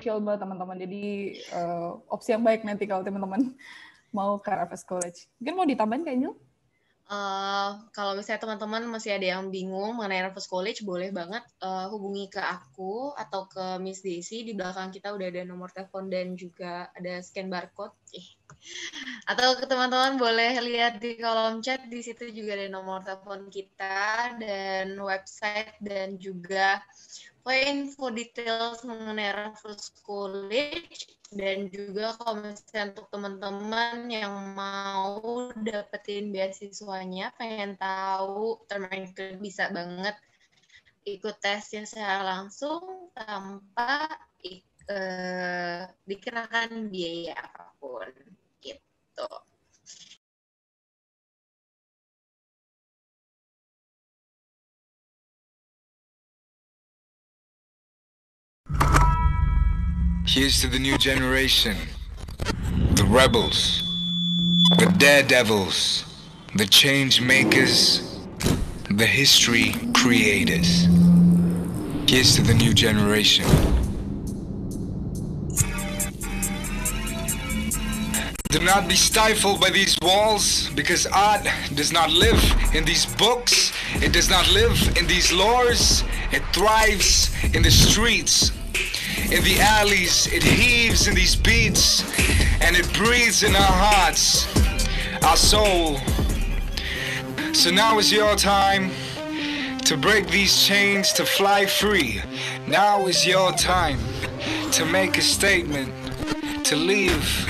chill teman-teman. Jadi uh, opsi yang baik nanti kalau teman-teman mau ke RFS College. Mungkin mau ditambahin kayaknya Uh, eh, kalau misalnya teman-teman masih ada yang bingung mengenai RFS College, boleh banget uh, hubungi ke aku atau ke Miss Desi. Di belakang kita udah ada nomor telepon dan juga ada scan barcode. Atau ke teman-teman boleh lihat di kolom chat, di situ juga ada nomor telepon kita dan website dan juga pokoknya oh, info details mengenai Raffles College dan juga kalau misalnya untuk teman-teman yang mau dapetin beasiswanya pengen tahu termasuk bisa banget ikut tesnya secara langsung tanpa eh, dikenakan biaya apapun gitu. Here's to the new generation. The rebels. The daredevils. The change makers. The history creators. Here's to the new generation. Do not be stifled by these walls, because art does not live in these books, it does not live in these lores, it thrives in the streets in the alleys, it heaves in these beats, and it breathes in our hearts, our soul. So now is your time to break these chains, to fly free. Now is your time to make a statement, to leave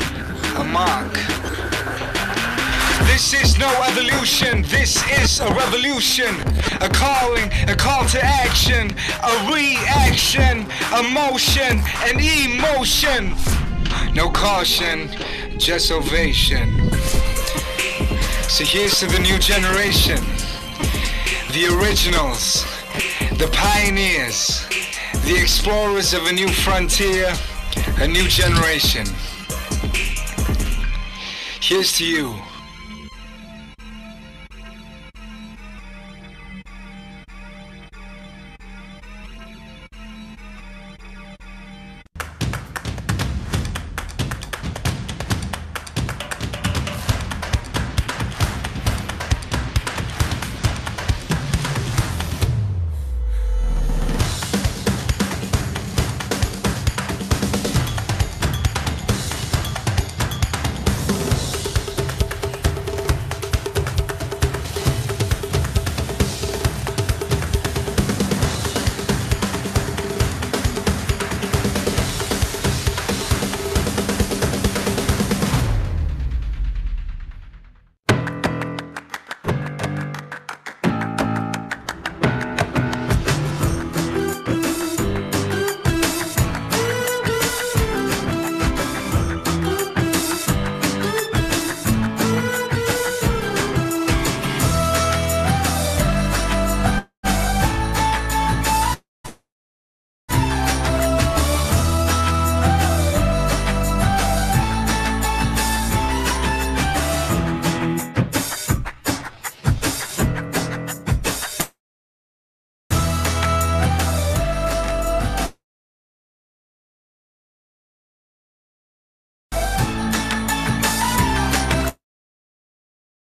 a mark. This is no evolution, this is a revolution. A calling, a call to action, a reaction, A motion. an emotion. No caution, just ovation. So here's to the new generation, the originals, the pioneers, the explorers of a new frontier, a new generation. Here's to you.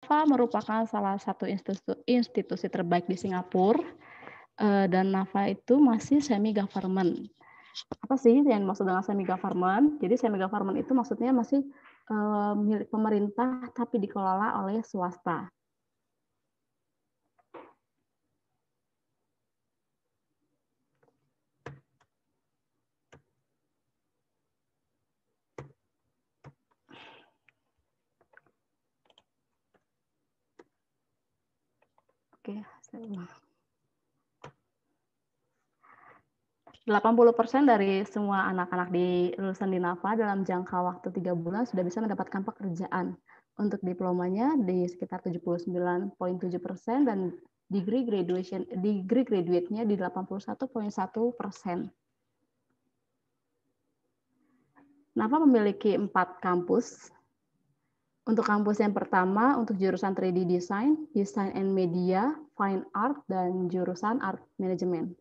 NAFA merupakan salah satu institusi, institusi terbaik di Singapura eh, dan NAFA itu masih semi government. Apa sih yang maksud dengan semi government? Jadi semi government itu maksudnya masih eh, milik pemerintah tapi dikelola oleh swasta. 80% dari semua anak-anak di lulusan Dinafa dalam jangka waktu tiga bulan sudah bisa mendapatkan pekerjaan. Untuk diplomanya di sekitar 79,7% dan degree graduation degree graduate-nya di 81,1%. Nafa memiliki empat kampus untuk kampus yang pertama, untuk jurusan 3D Design, Design and Media, Fine Art, dan jurusan Art Management.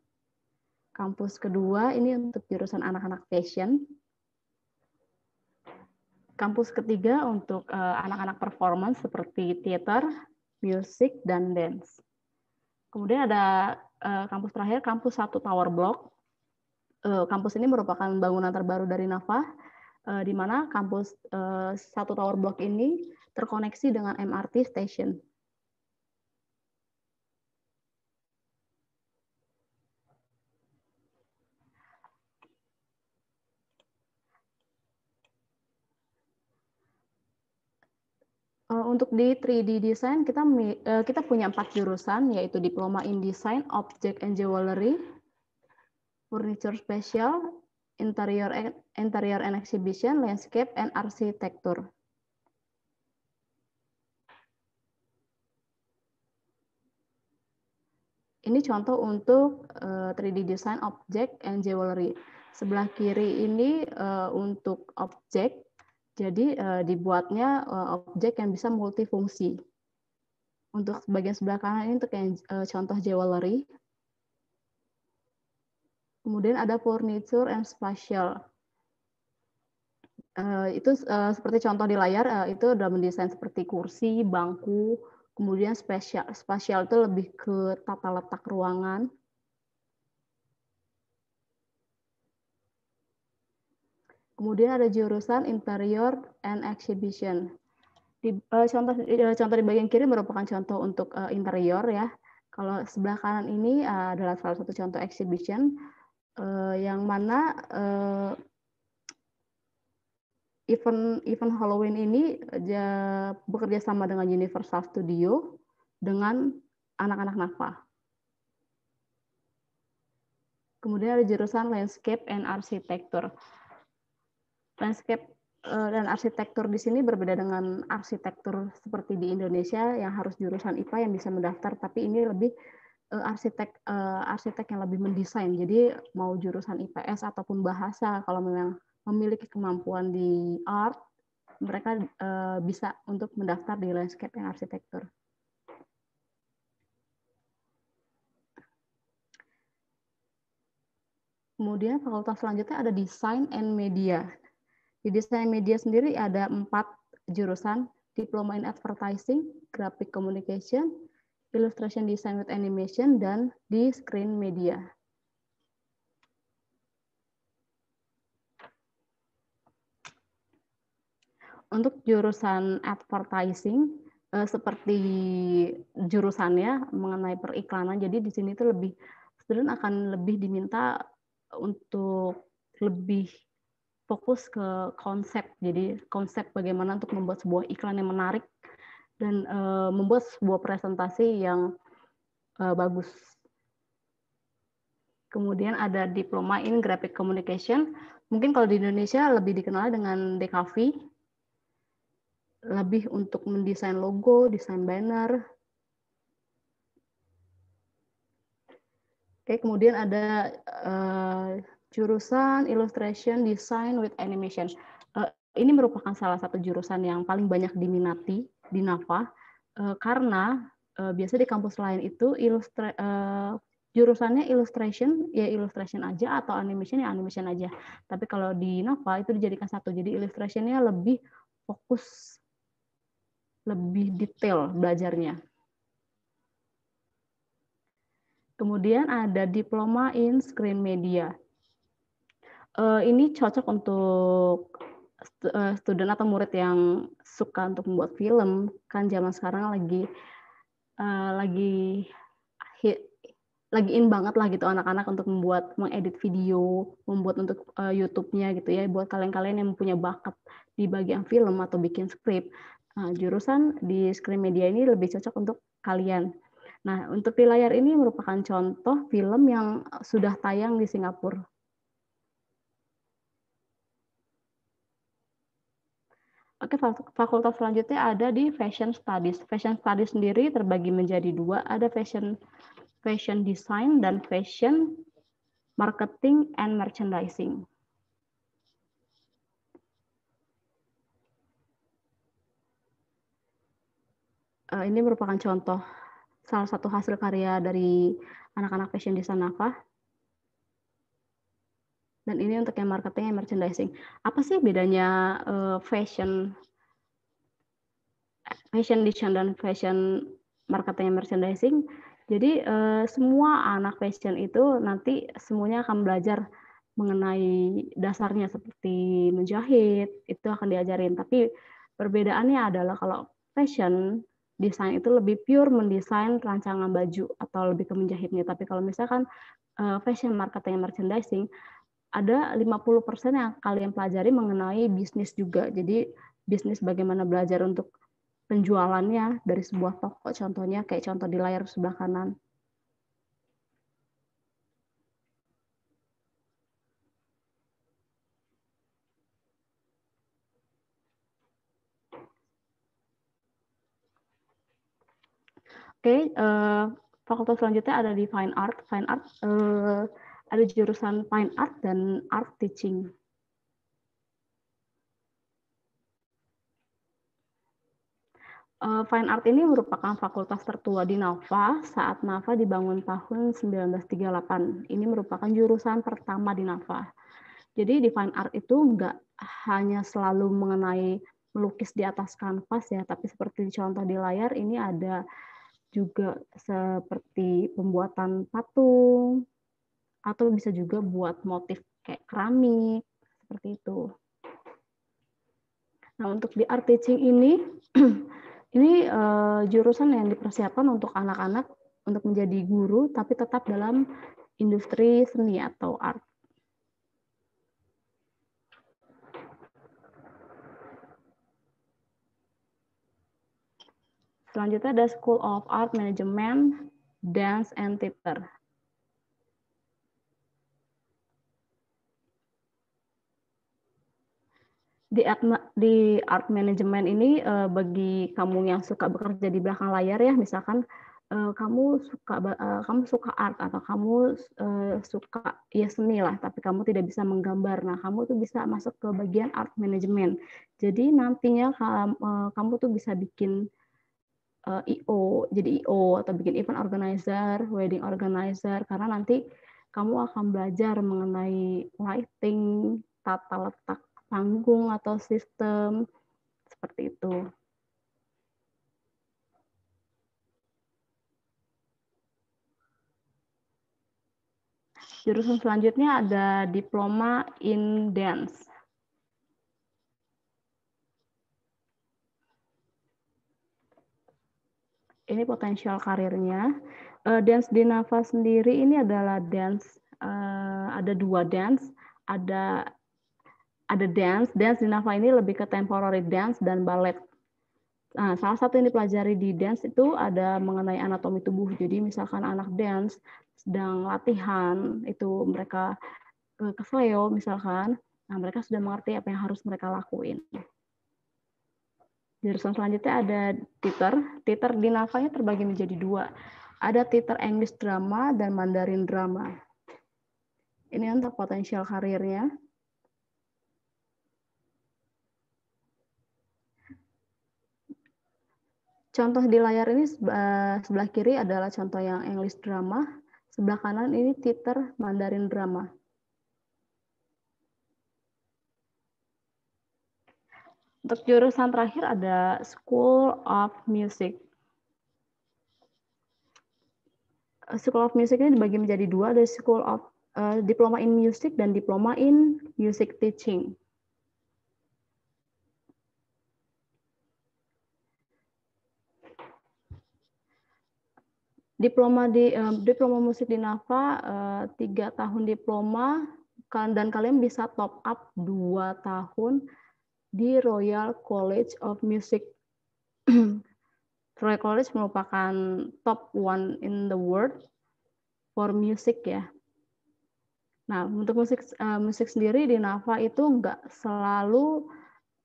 Kampus kedua, ini untuk jurusan anak-anak fashion. Kampus ketiga untuk eh, anak-anak uh, performance seperti theater, music, dan dance. Kemudian ada uh, kampus terakhir, kampus satu Tower Block. Uh, kampus ini merupakan bangunan terbaru dari NAFA uh, di mana kampus uh, satu tower block ini terkoneksi dengan MRT station. Eh, untuk di 3D design kita kita punya empat jurusan yaitu diploma in design, object and jewelry, furniture special, interior interior and exhibition, landscape and architecture. Ini contoh untuk uh, eh, 3D design objek and jewelry. Sebelah kiri ini uh, untuk objek, jadi uh, dibuatnya uh, objek yang bisa multifungsi. Untuk bagian sebelah kanan ini untuk yang uh, contoh jewelry, Kemudian ada furniture and spatial. Uh, eh, itu uh, seperti contoh di layar uh, itu dalam mendesain seperti kursi, bangku, kemudian spesial. Spesial itu lebih ke tata letak ruangan. Kemudian ada jurusan interior and exhibition. Di, uh, contoh uh, contoh di bagian kiri merupakan contoh untuk uh, interior ya. Kalau sebelah kanan ini uh, adalah salah satu contoh exhibition uh, yang mana uh, event event Halloween ini eh, bekerja sama dengan Universal Studio dengan anak-anak Nafa. Kemudian ada jurusan Landscape and Architecture. Landscape dan arsitektur di sini berbeda dengan arsitektur seperti di Indonesia yang harus jurusan IPA yang bisa mendaftar, tapi ini lebih Eh, arsitek eh, arsitek yang lebih mendesain. Jadi mau jurusan IPS ataupun bahasa kalau memang memiliki kemampuan di art, mereka eh, bisa untuk mendaftar di landscape yang arsitektur. Kemudian fakultas selanjutnya ada design and media. Di design media sendiri ada empat jurusan, diploma in advertising, graphic communication, illustration design with animation, dan di screen media. Untuk jurusan advertising, seperti eh, seperti jurusannya mengenai periklanan, jadi di sini itu lebih student akan lebih diminta untuk lebih fokus ke konsep. Jadi konsep bagaimana untuk membuat sebuah iklan yang menarik dan uh, membuat sebuah presentasi yang uh, bagus. Kemudian ada diploma in graphic communication. Mungkin kalau di Indonesia lebih dikenal dengan DKV, lebih untuk mendesain logo, desain banner. Oke, kemudian ada uh, jurusan illustration design with animation. Uh, ini merupakan salah satu jurusan yang paling banyak diminati di NAFA uh, eh, karena uh, biasa di kampus lain itu ilustra uh, jurusannya illustration ya illustration aja atau animation ya animation aja. Tapi kalau di NAFA itu dijadikan satu. Jadi illustrationnya lebih fokus lebih detail belajarnya. Kemudian ada diploma in screen media. Uh, ini cocok untuk Eh, student atau murid yang suka untuk membuat film kan zaman sekarang lagi uh, lagi hit, lagi in banget lah gitu anak-anak untuk membuat mengedit video, membuat untuk uh, YouTube-nya gitu ya. Buat kalian-kalian yang punya bakat di bagian film atau bikin skrip, uh, jurusan di Screen Media ini lebih cocok untuk kalian. Nah, untuk di layar ini merupakan contoh film yang sudah tayang di Singapura Oke, fakultas selanjutnya ada di Fashion Studies. Fashion Studies sendiri terbagi menjadi dua, ada Fashion Fashion Design dan Fashion Marketing and Merchandising. Eh, ini merupakan contoh salah satu hasil karya dari anak-anak Fashion Design sana, dan ini untuk yang marketing and merchandising. Apa sih bedanya uh, fashion fashion design dan fashion marketing and merchandising? Jadi uh, semua anak fashion itu nanti semuanya akan belajar mengenai dasarnya seperti menjahit itu akan diajarin. Tapi perbedaannya adalah kalau fashion desain itu lebih pure mendesain rancangan baju atau lebih ke menjahitnya. Tapi kalau misalkan eh, fashion marketing merchandising ada 50% yang kalian pelajari mengenai bisnis juga. Jadi bisnis bagaimana belajar untuk penjualannya dari sebuah toko contohnya kayak contoh di layar sebelah kanan. Oke, okay, uh, eh, fakultas selanjutnya ada di Fine Art. Fine Art uh, ada jurusan Fine Art dan Art Teaching. Eh, fine Art ini merupakan fakultas tertua di NAVA saat NAVA dibangun tahun 1938. Ini merupakan jurusan pertama di NAVA. Jadi di Fine Art itu nggak hanya selalu mengenai melukis di atas kanvas ya, tapi seperti contoh di layar ini ada juga seperti pembuatan patung, atau bisa juga buat motif kayak keramik seperti itu. Nah, untuk di art teaching ini ini uh, jurusan yang dipersiapkan untuk anak-anak untuk menjadi guru tapi tetap dalam industri seni atau art. Selanjutnya ada School of Art Management, Dance and Theater. di art, di art management ini uh, bagi kamu yang suka bekerja di belakang layar ya misalkan uh, kamu suka uh, kamu suka art atau kamu uh, suka ya seni lah tapi kamu tidak bisa menggambar nah kamu tuh bisa masuk ke bagian art management jadi nantinya kamu, uh, kamu tuh bisa bikin uh, IO jadi IO atau bikin event organizer wedding organizer karena nanti kamu akan belajar mengenai lighting tata letak panggung atau sistem seperti itu. Jurusan selanjutnya ada diploma in dance. Ini potensial karirnya. Uh, dance di Nava sendiri ini adalah dance, uh, ada dua dance, ada ada dance. Dance di Nafa ini lebih ke temporary dance dan ballet. Nah, salah satu yang dipelajari di dance itu ada mengenai anatomi tubuh. Jadi misalkan anak dance sedang latihan, itu mereka ke kesleo misalkan, nah mereka sudah mengerti apa yang harus mereka lakuin. Jurusan selanjutnya ada teater. Teater di ini terbagi menjadi dua. Ada teater English drama dan Mandarin drama. Ini untuk potensial karirnya Contoh di layar ini eh, sebelah kiri adalah contoh yang English drama, sebelah kanan ini theater Mandarin drama. Untuk jurusan terakhir ada School of Music. Eh, School of Music ini dibagi menjadi dua, ada School of uh, Diploma in Music dan Diploma in Music Teaching. diploma di uh, diploma musik di Nafa eh, tiga tahun diploma kan, dan kalian bisa top up dua tahun di Royal College of Music. Royal College merupakan top one in the world for music ya. Nah, untuk musik uh, musik sendiri di Nafa itu nggak selalu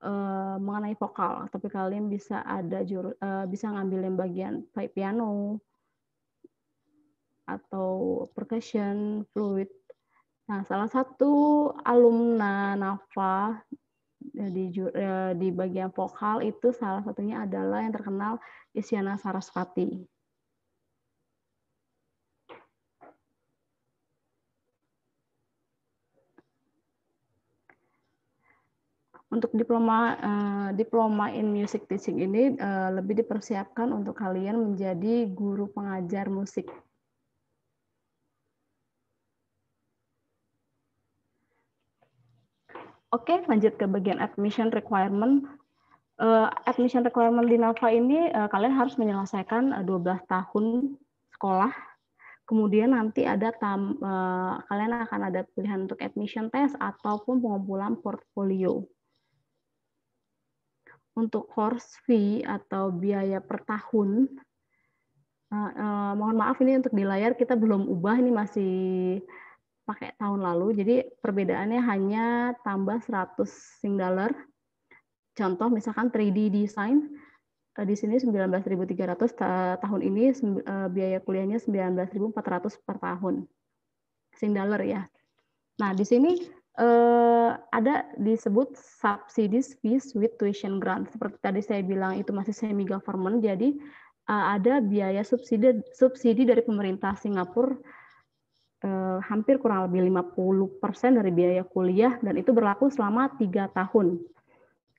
uh, mengenai vokal, tapi kalian bisa ada juru, uh, bisa ngambil yang bagian piano, atau percussion, fluid. Nah, salah satu alumna NAFA eh, di eh, di bagian vokal itu salah satunya adalah yang terkenal Isyana Saraswati. Untuk diploma uh, diploma in music teaching ini uh, lebih dipersiapkan untuk kalian menjadi guru pengajar musik. Oke, okay, lanjut ke bagian admission requirement. Uh, admission requirement di NAVA ini uh, kalian harus menyelesaikan uh, eh, 12 tahun sekolah. Kemudian nanti ada tam, uh, kalian akan ada pilihan untuk admission test ataupun pengumpulan portfolio. Untuk course fee atau biaya per tahun, uh, uh, mohon maaf ini untuk di layar kita belum ubah, ini masih pakai tahun lalu. Jadi perbedaannya hanya tambah 100 sing dollar. Contoh misalkan 3D design eh, di sini 19.300 tahun ini eh, biaya kuliahnya 19.400 per tahun. Sing dollar ya. Nah, di sini eh, ada disebut subsidies fees with tuition grant. Seperti tadi saya bilang itu masih semi government jadi eh, ada biaya subsidi subsidi dari pemerintah Singapura eh, hampir kurang lebih 50% dari biaya kuliah dan itu berlaku selama tiga tahun.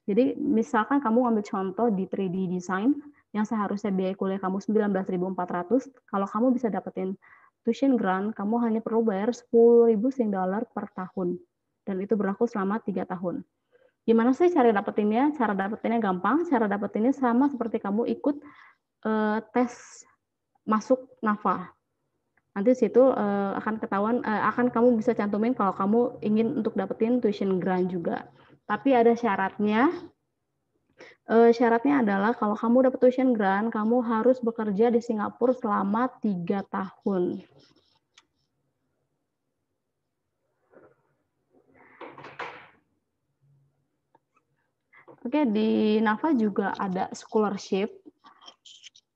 Jadi misalkan kamu ambil contoh di 3D design yang seharusnya biaya kuliah kamu 19.400, kalau kamu bisa dapetin tuition grant, kamu hanya perlu bayar 10.000 sing dollar per tahun dan itu berlaku selama tiga tahun. Gimana sih cara dapetinnya? Cara dapetinnya gampang. Cara dapetinnya sama seperti kamu ikut eh, tes masuk NAFA nanti situ uh, akan ketahuan uh, akan kamu bisa cantumin kalau kamu ingin untuk dapetin tuition grant juga tapi ada syaratnya uh, syaratnya adalah kalau kamu dapet tuition grant kamu harus bekerja di Singapura selama tiga tahun Oke, di NAVA juga ada scholarship.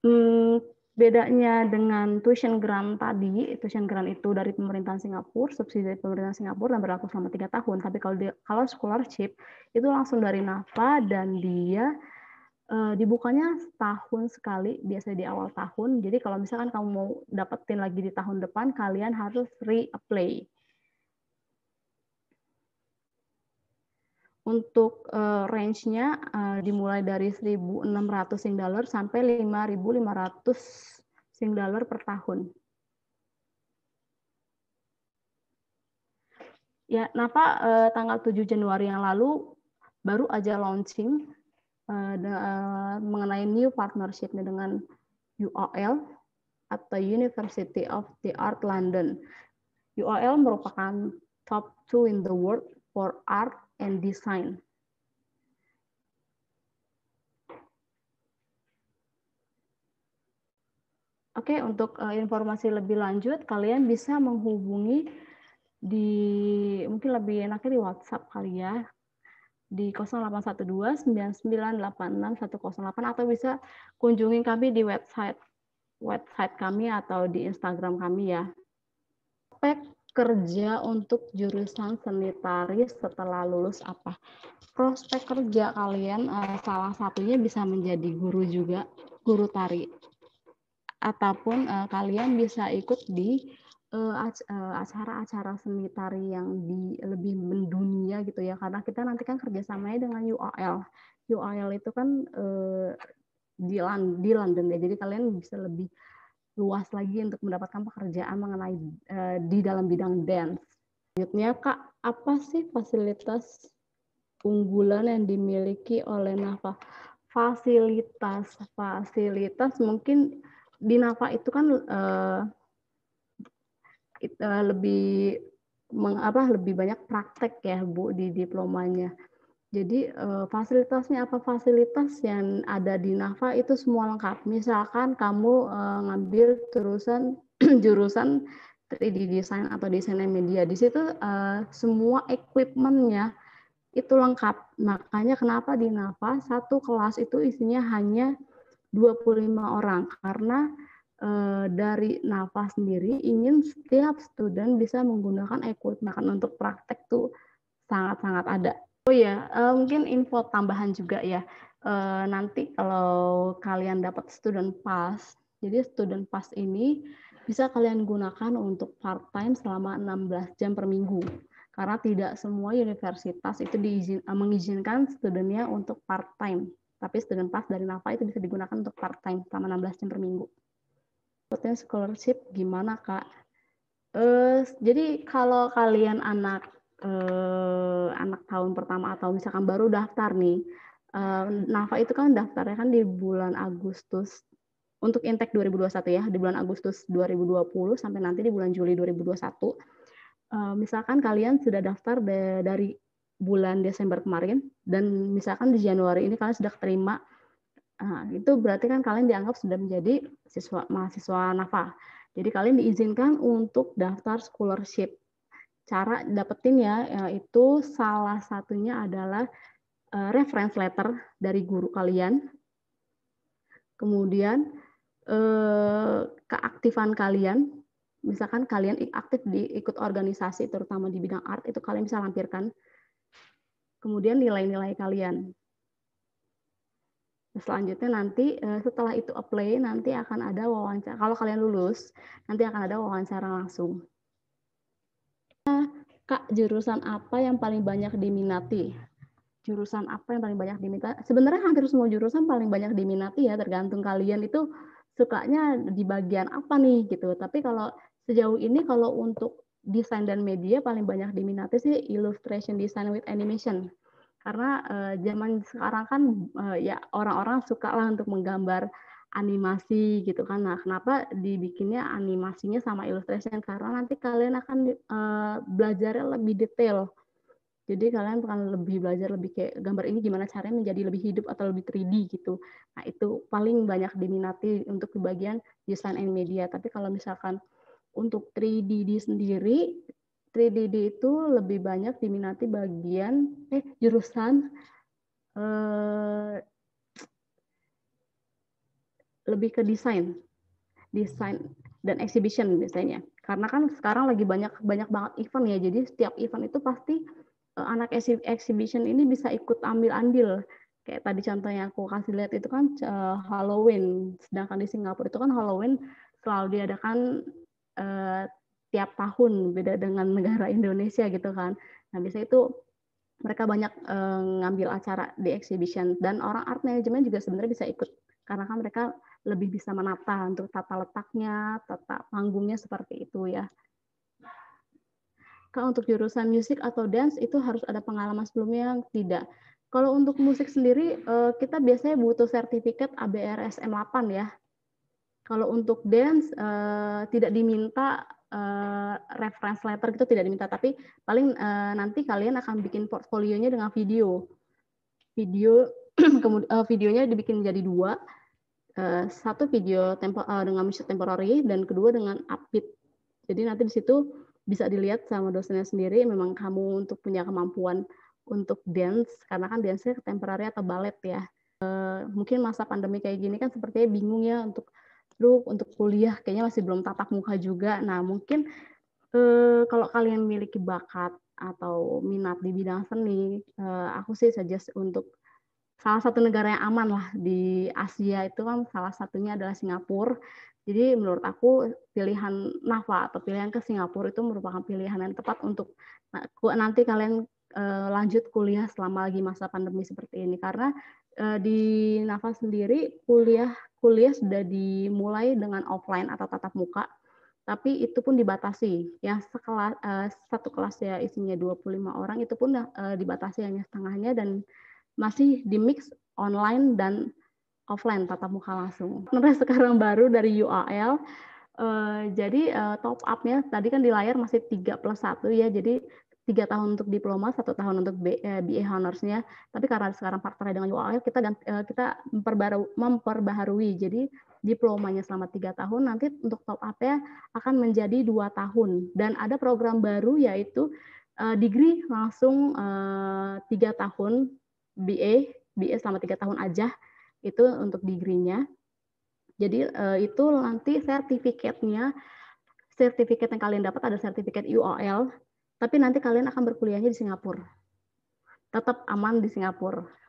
Hmm, bedanya dengan tuition grant tadi, tuition grant itu dari pemerintahan Singapura, subsidi dari pemerintah Singapura dan berlaku selama tiga tahun. Tapi kalau di, kalau scholarship itu langsung dari NAFA dan dia e, dibukanya setahun sekali, biasanya di awal tahun. Jadi kalau misalkan kamu mau dapetin lagi di tahun depan, kalian harus reapply. Untuk uh, range-nya uh, dimulai dari 1.600 Sing dollar sampai 5.500 Sing dollar per tahun. Ya, kenapa uh, eh, tanggal 7 Januari yang lalu baru aja launching uh, mengenai new partnership dengan UOL atau University of the Art London. UOL merupakan top two in the world for art and design. Oke, untuk uh, informasi lebih lanjut, kalian bisa menghubungi di mungkin lebih enaknya di WhatsApp kali ya di 0812 9986 108 atau bisa kunjungi kami di website website kami atau di Instagram kami ya. Aspek kerja untuk jurusan seni tari setelah lulus apa? Prospek kerja kalian uh, salah satunya bisa menjadi guru juga, guru tari. Ataupun uh, kalian bisa ikut di eh, acara acara-acara seni tari yang di lebih mendunia gitu ya. Karena kita nanti kan kerjasamanya dengan uol uol itu kan uh, di, di London ya. Jadi kalian bisa lebih luas lagi untuk mendapatkan pekerjaan mengenai uh, di dalam bidang dance. Selanjutnya Kak, apa sih fasilitas unggulan yang dimiliki oleh Nafa? Fasilitas, fasilitas mungkin di Nafa itu kan uh, it, eh, lebih mengapa lebih banyak praktek ya Bu di diplomanya. Jadi eh, fasilitasnya apa fasilitas yang ada di Nafa itu semua lengkap. Misalkan kamu eh, ngambil jurusan jurusan 3D design atau desain media di situ eh, semua equipmentnya itu lengkap. Makanya kenapa di Nafa satu kelas itu isinya hanya 25 orang karena dari Nafa sendiri ingin setiap student bisa menggunakan equipment untuk praktek tuh sangat-sangat ada Oh ya, uh, mungkin info tambahan juga ya. Uh, nanti kalau kalian dapat student pass, jadi student pass ini bisa kalian gunakan untuk part time selama 16 jam per minggu. Karena tidak semua universitas itu diizin, eh, mengizinkan studentnya untuk part time. Tapi student pass dari NAFA itu bisa digunakan untuk part time selama 16 jam per minggu. Potensi scholarship gimana, Kak? Uh, jadi kalau kalian anak eh, anak tahun pertama atau misalkan baru daftar nih eh, Nafa itu kan daftarnya kan di bulan Agustus untuk intake 2021 ya di bulan Agustus 2020 sampai nanti di bulan Juli 2021 eh, misalkan kalian sudah daftar de, dari bulan Desember kemarin dan misalkan di Januari ini kalian sudah terima Nah, itu berarti kan kalian dianggap sudah menjadi siswa mahasiswa NAFA. Jadi kalian diizinkan untuk daftar scholarship cara dapetin ya, ya itu salah satunya adalah eh, reference letter dari guru kalian. Kemudian eh, keaktifan kalian, misalkan kalian aktif di ikut organisasi terutama di bidang art itu kalian bisa lampirkan. Kemudian nilai-nilai kalian. Nah, selanjutnya nanti eh, setelah itu apply nanti akan ada wawancara. Kalau kalian lulus nanti akan ada wawancara langsung Kak, jurusan apa yang paling banyak diminati? Jurusan apa yang paling banyak diminati? Sebenarnya hampir semua jurusan paling banyak diminati ya, tergantung kalian itu sukanya di bagian apa nih gitu. Tapi kalau sejauh ini kalau untuk desain dan media paling banyak diminati sih illustration design with animation. Karena uh, zaman sekarang kan uh, ya orang-orang suka lah untuk menggambar animasi gitu kan. Nah, kenapa dibikinnya animasinya sama illustration? Karena nanti kalian akan uh, belajarnya lebih detail. Jadi kalian akan lebih belajar lebih kayak gambar ini gimana caranya menjadi lebih hidup atau lebih 3D gitu. Nah, itu paling banyak diminati untuk di bagian desain and media. Tapi kalau misalkan untuk 3D di sendiri, 3 d itu lebih banyak diminati bagian eh jurusan eh, lebih ke desain desain dan exhibition biasanya karena kan sekarang lagi banyak banyak banget event ya jadi setiap event itu pasti eh, anak exhibition ini bisa ikut ambil andil kayak tadi contohnya aku kasih lihat itu kan eh, Halloween sedangkan di Singapura itu kan Halloween selalu diadakan uh, tiap tahun beda dengan negara Indonesia gitu kan nah biasanya itu mereka banyak uh, ngambil acara di exhibition dan orang art management juga sebenarnya bisa ikut karena kan mereka lebih bisa menata untuk tata letaknya, tata panggungnya seperti itu ya. Kalau untuk jurusan musik atau dance itu harus ada pengalaman sebelumnya yang tidak. Kalau untuk musik sendiri eh, kita biasanya butuh sertifikat ABRS M8 ya. Kalau untuk dance eh, tidak diminta eh, reference letter itu tidak diminta tapi paling nanti kalian akan bikin portfolionya dengan video. Video kemudian videonya dibikin jadi dua Eh, satu video tempo, uh, dengan musik temporary dan kedua dengan upbeat. Jadi nanti di situ bisa dilihat sama dosennya sendiri memang kamu untuk punya kemampuan untuk dance karena kan dance nya temporary atau ballet ya. Uh, mungkin masa pandemi kayak gini kan sepertinya bingung ya untuk lu untuk kuliah kayaknya masih belum tatap muka juga. Nah, mungkin uh, kalau kalian memiliki bakat atau minat di bidang seni, uh, aku sih suggest untuk salah satu negara yang aman lah di Asia itu kan salah satunya adalah Singapura. Jadi menurut aku pilihan Nafa atau pilihan ke Singapura itu merupakan pilihan yang tepat untuk eh, nanti kalian eh, lanjut kuliah selama lagi masa pandemi seperti ini karena eh, di Nafa sendiri kuliah kuliah sudah dimulai dengan offline atau tatap muka tapi itu pun dibatasi ya sekelas satu kelas ya isinya 25 orang itu pun dibatasi hanya setengahnya dan masih di mix online dan offline tatap muka langsung. Sebenarnya sekarang baru dari UAL, uh, eh, jadi uh, top upnya tadi kan di layar masih tiga plus satu ya, jadi tiga tahun untuk diploma, satu tahun untuk BA eh, honorsnya. Tapi karena sekarang partnernya dengan UAL, kita dan uh, kita memperbaru, memperbaharui. Jadi diplomanya selama tiga tahun, nanti untuk top up-nya akan menjadi dua tahun. Dan ada program baru yaitu uh, degree langsung tiga tahun BA, BA selama tiga tahun aja itu untuk degree-nya. Jadi uh, itu nanti sertifikatnya, sertifikat yang kalian dapat ada sertifikat UOL, tapi nanti kalian akan berkuliahnya di Singapura. Tetap aman di Singapura.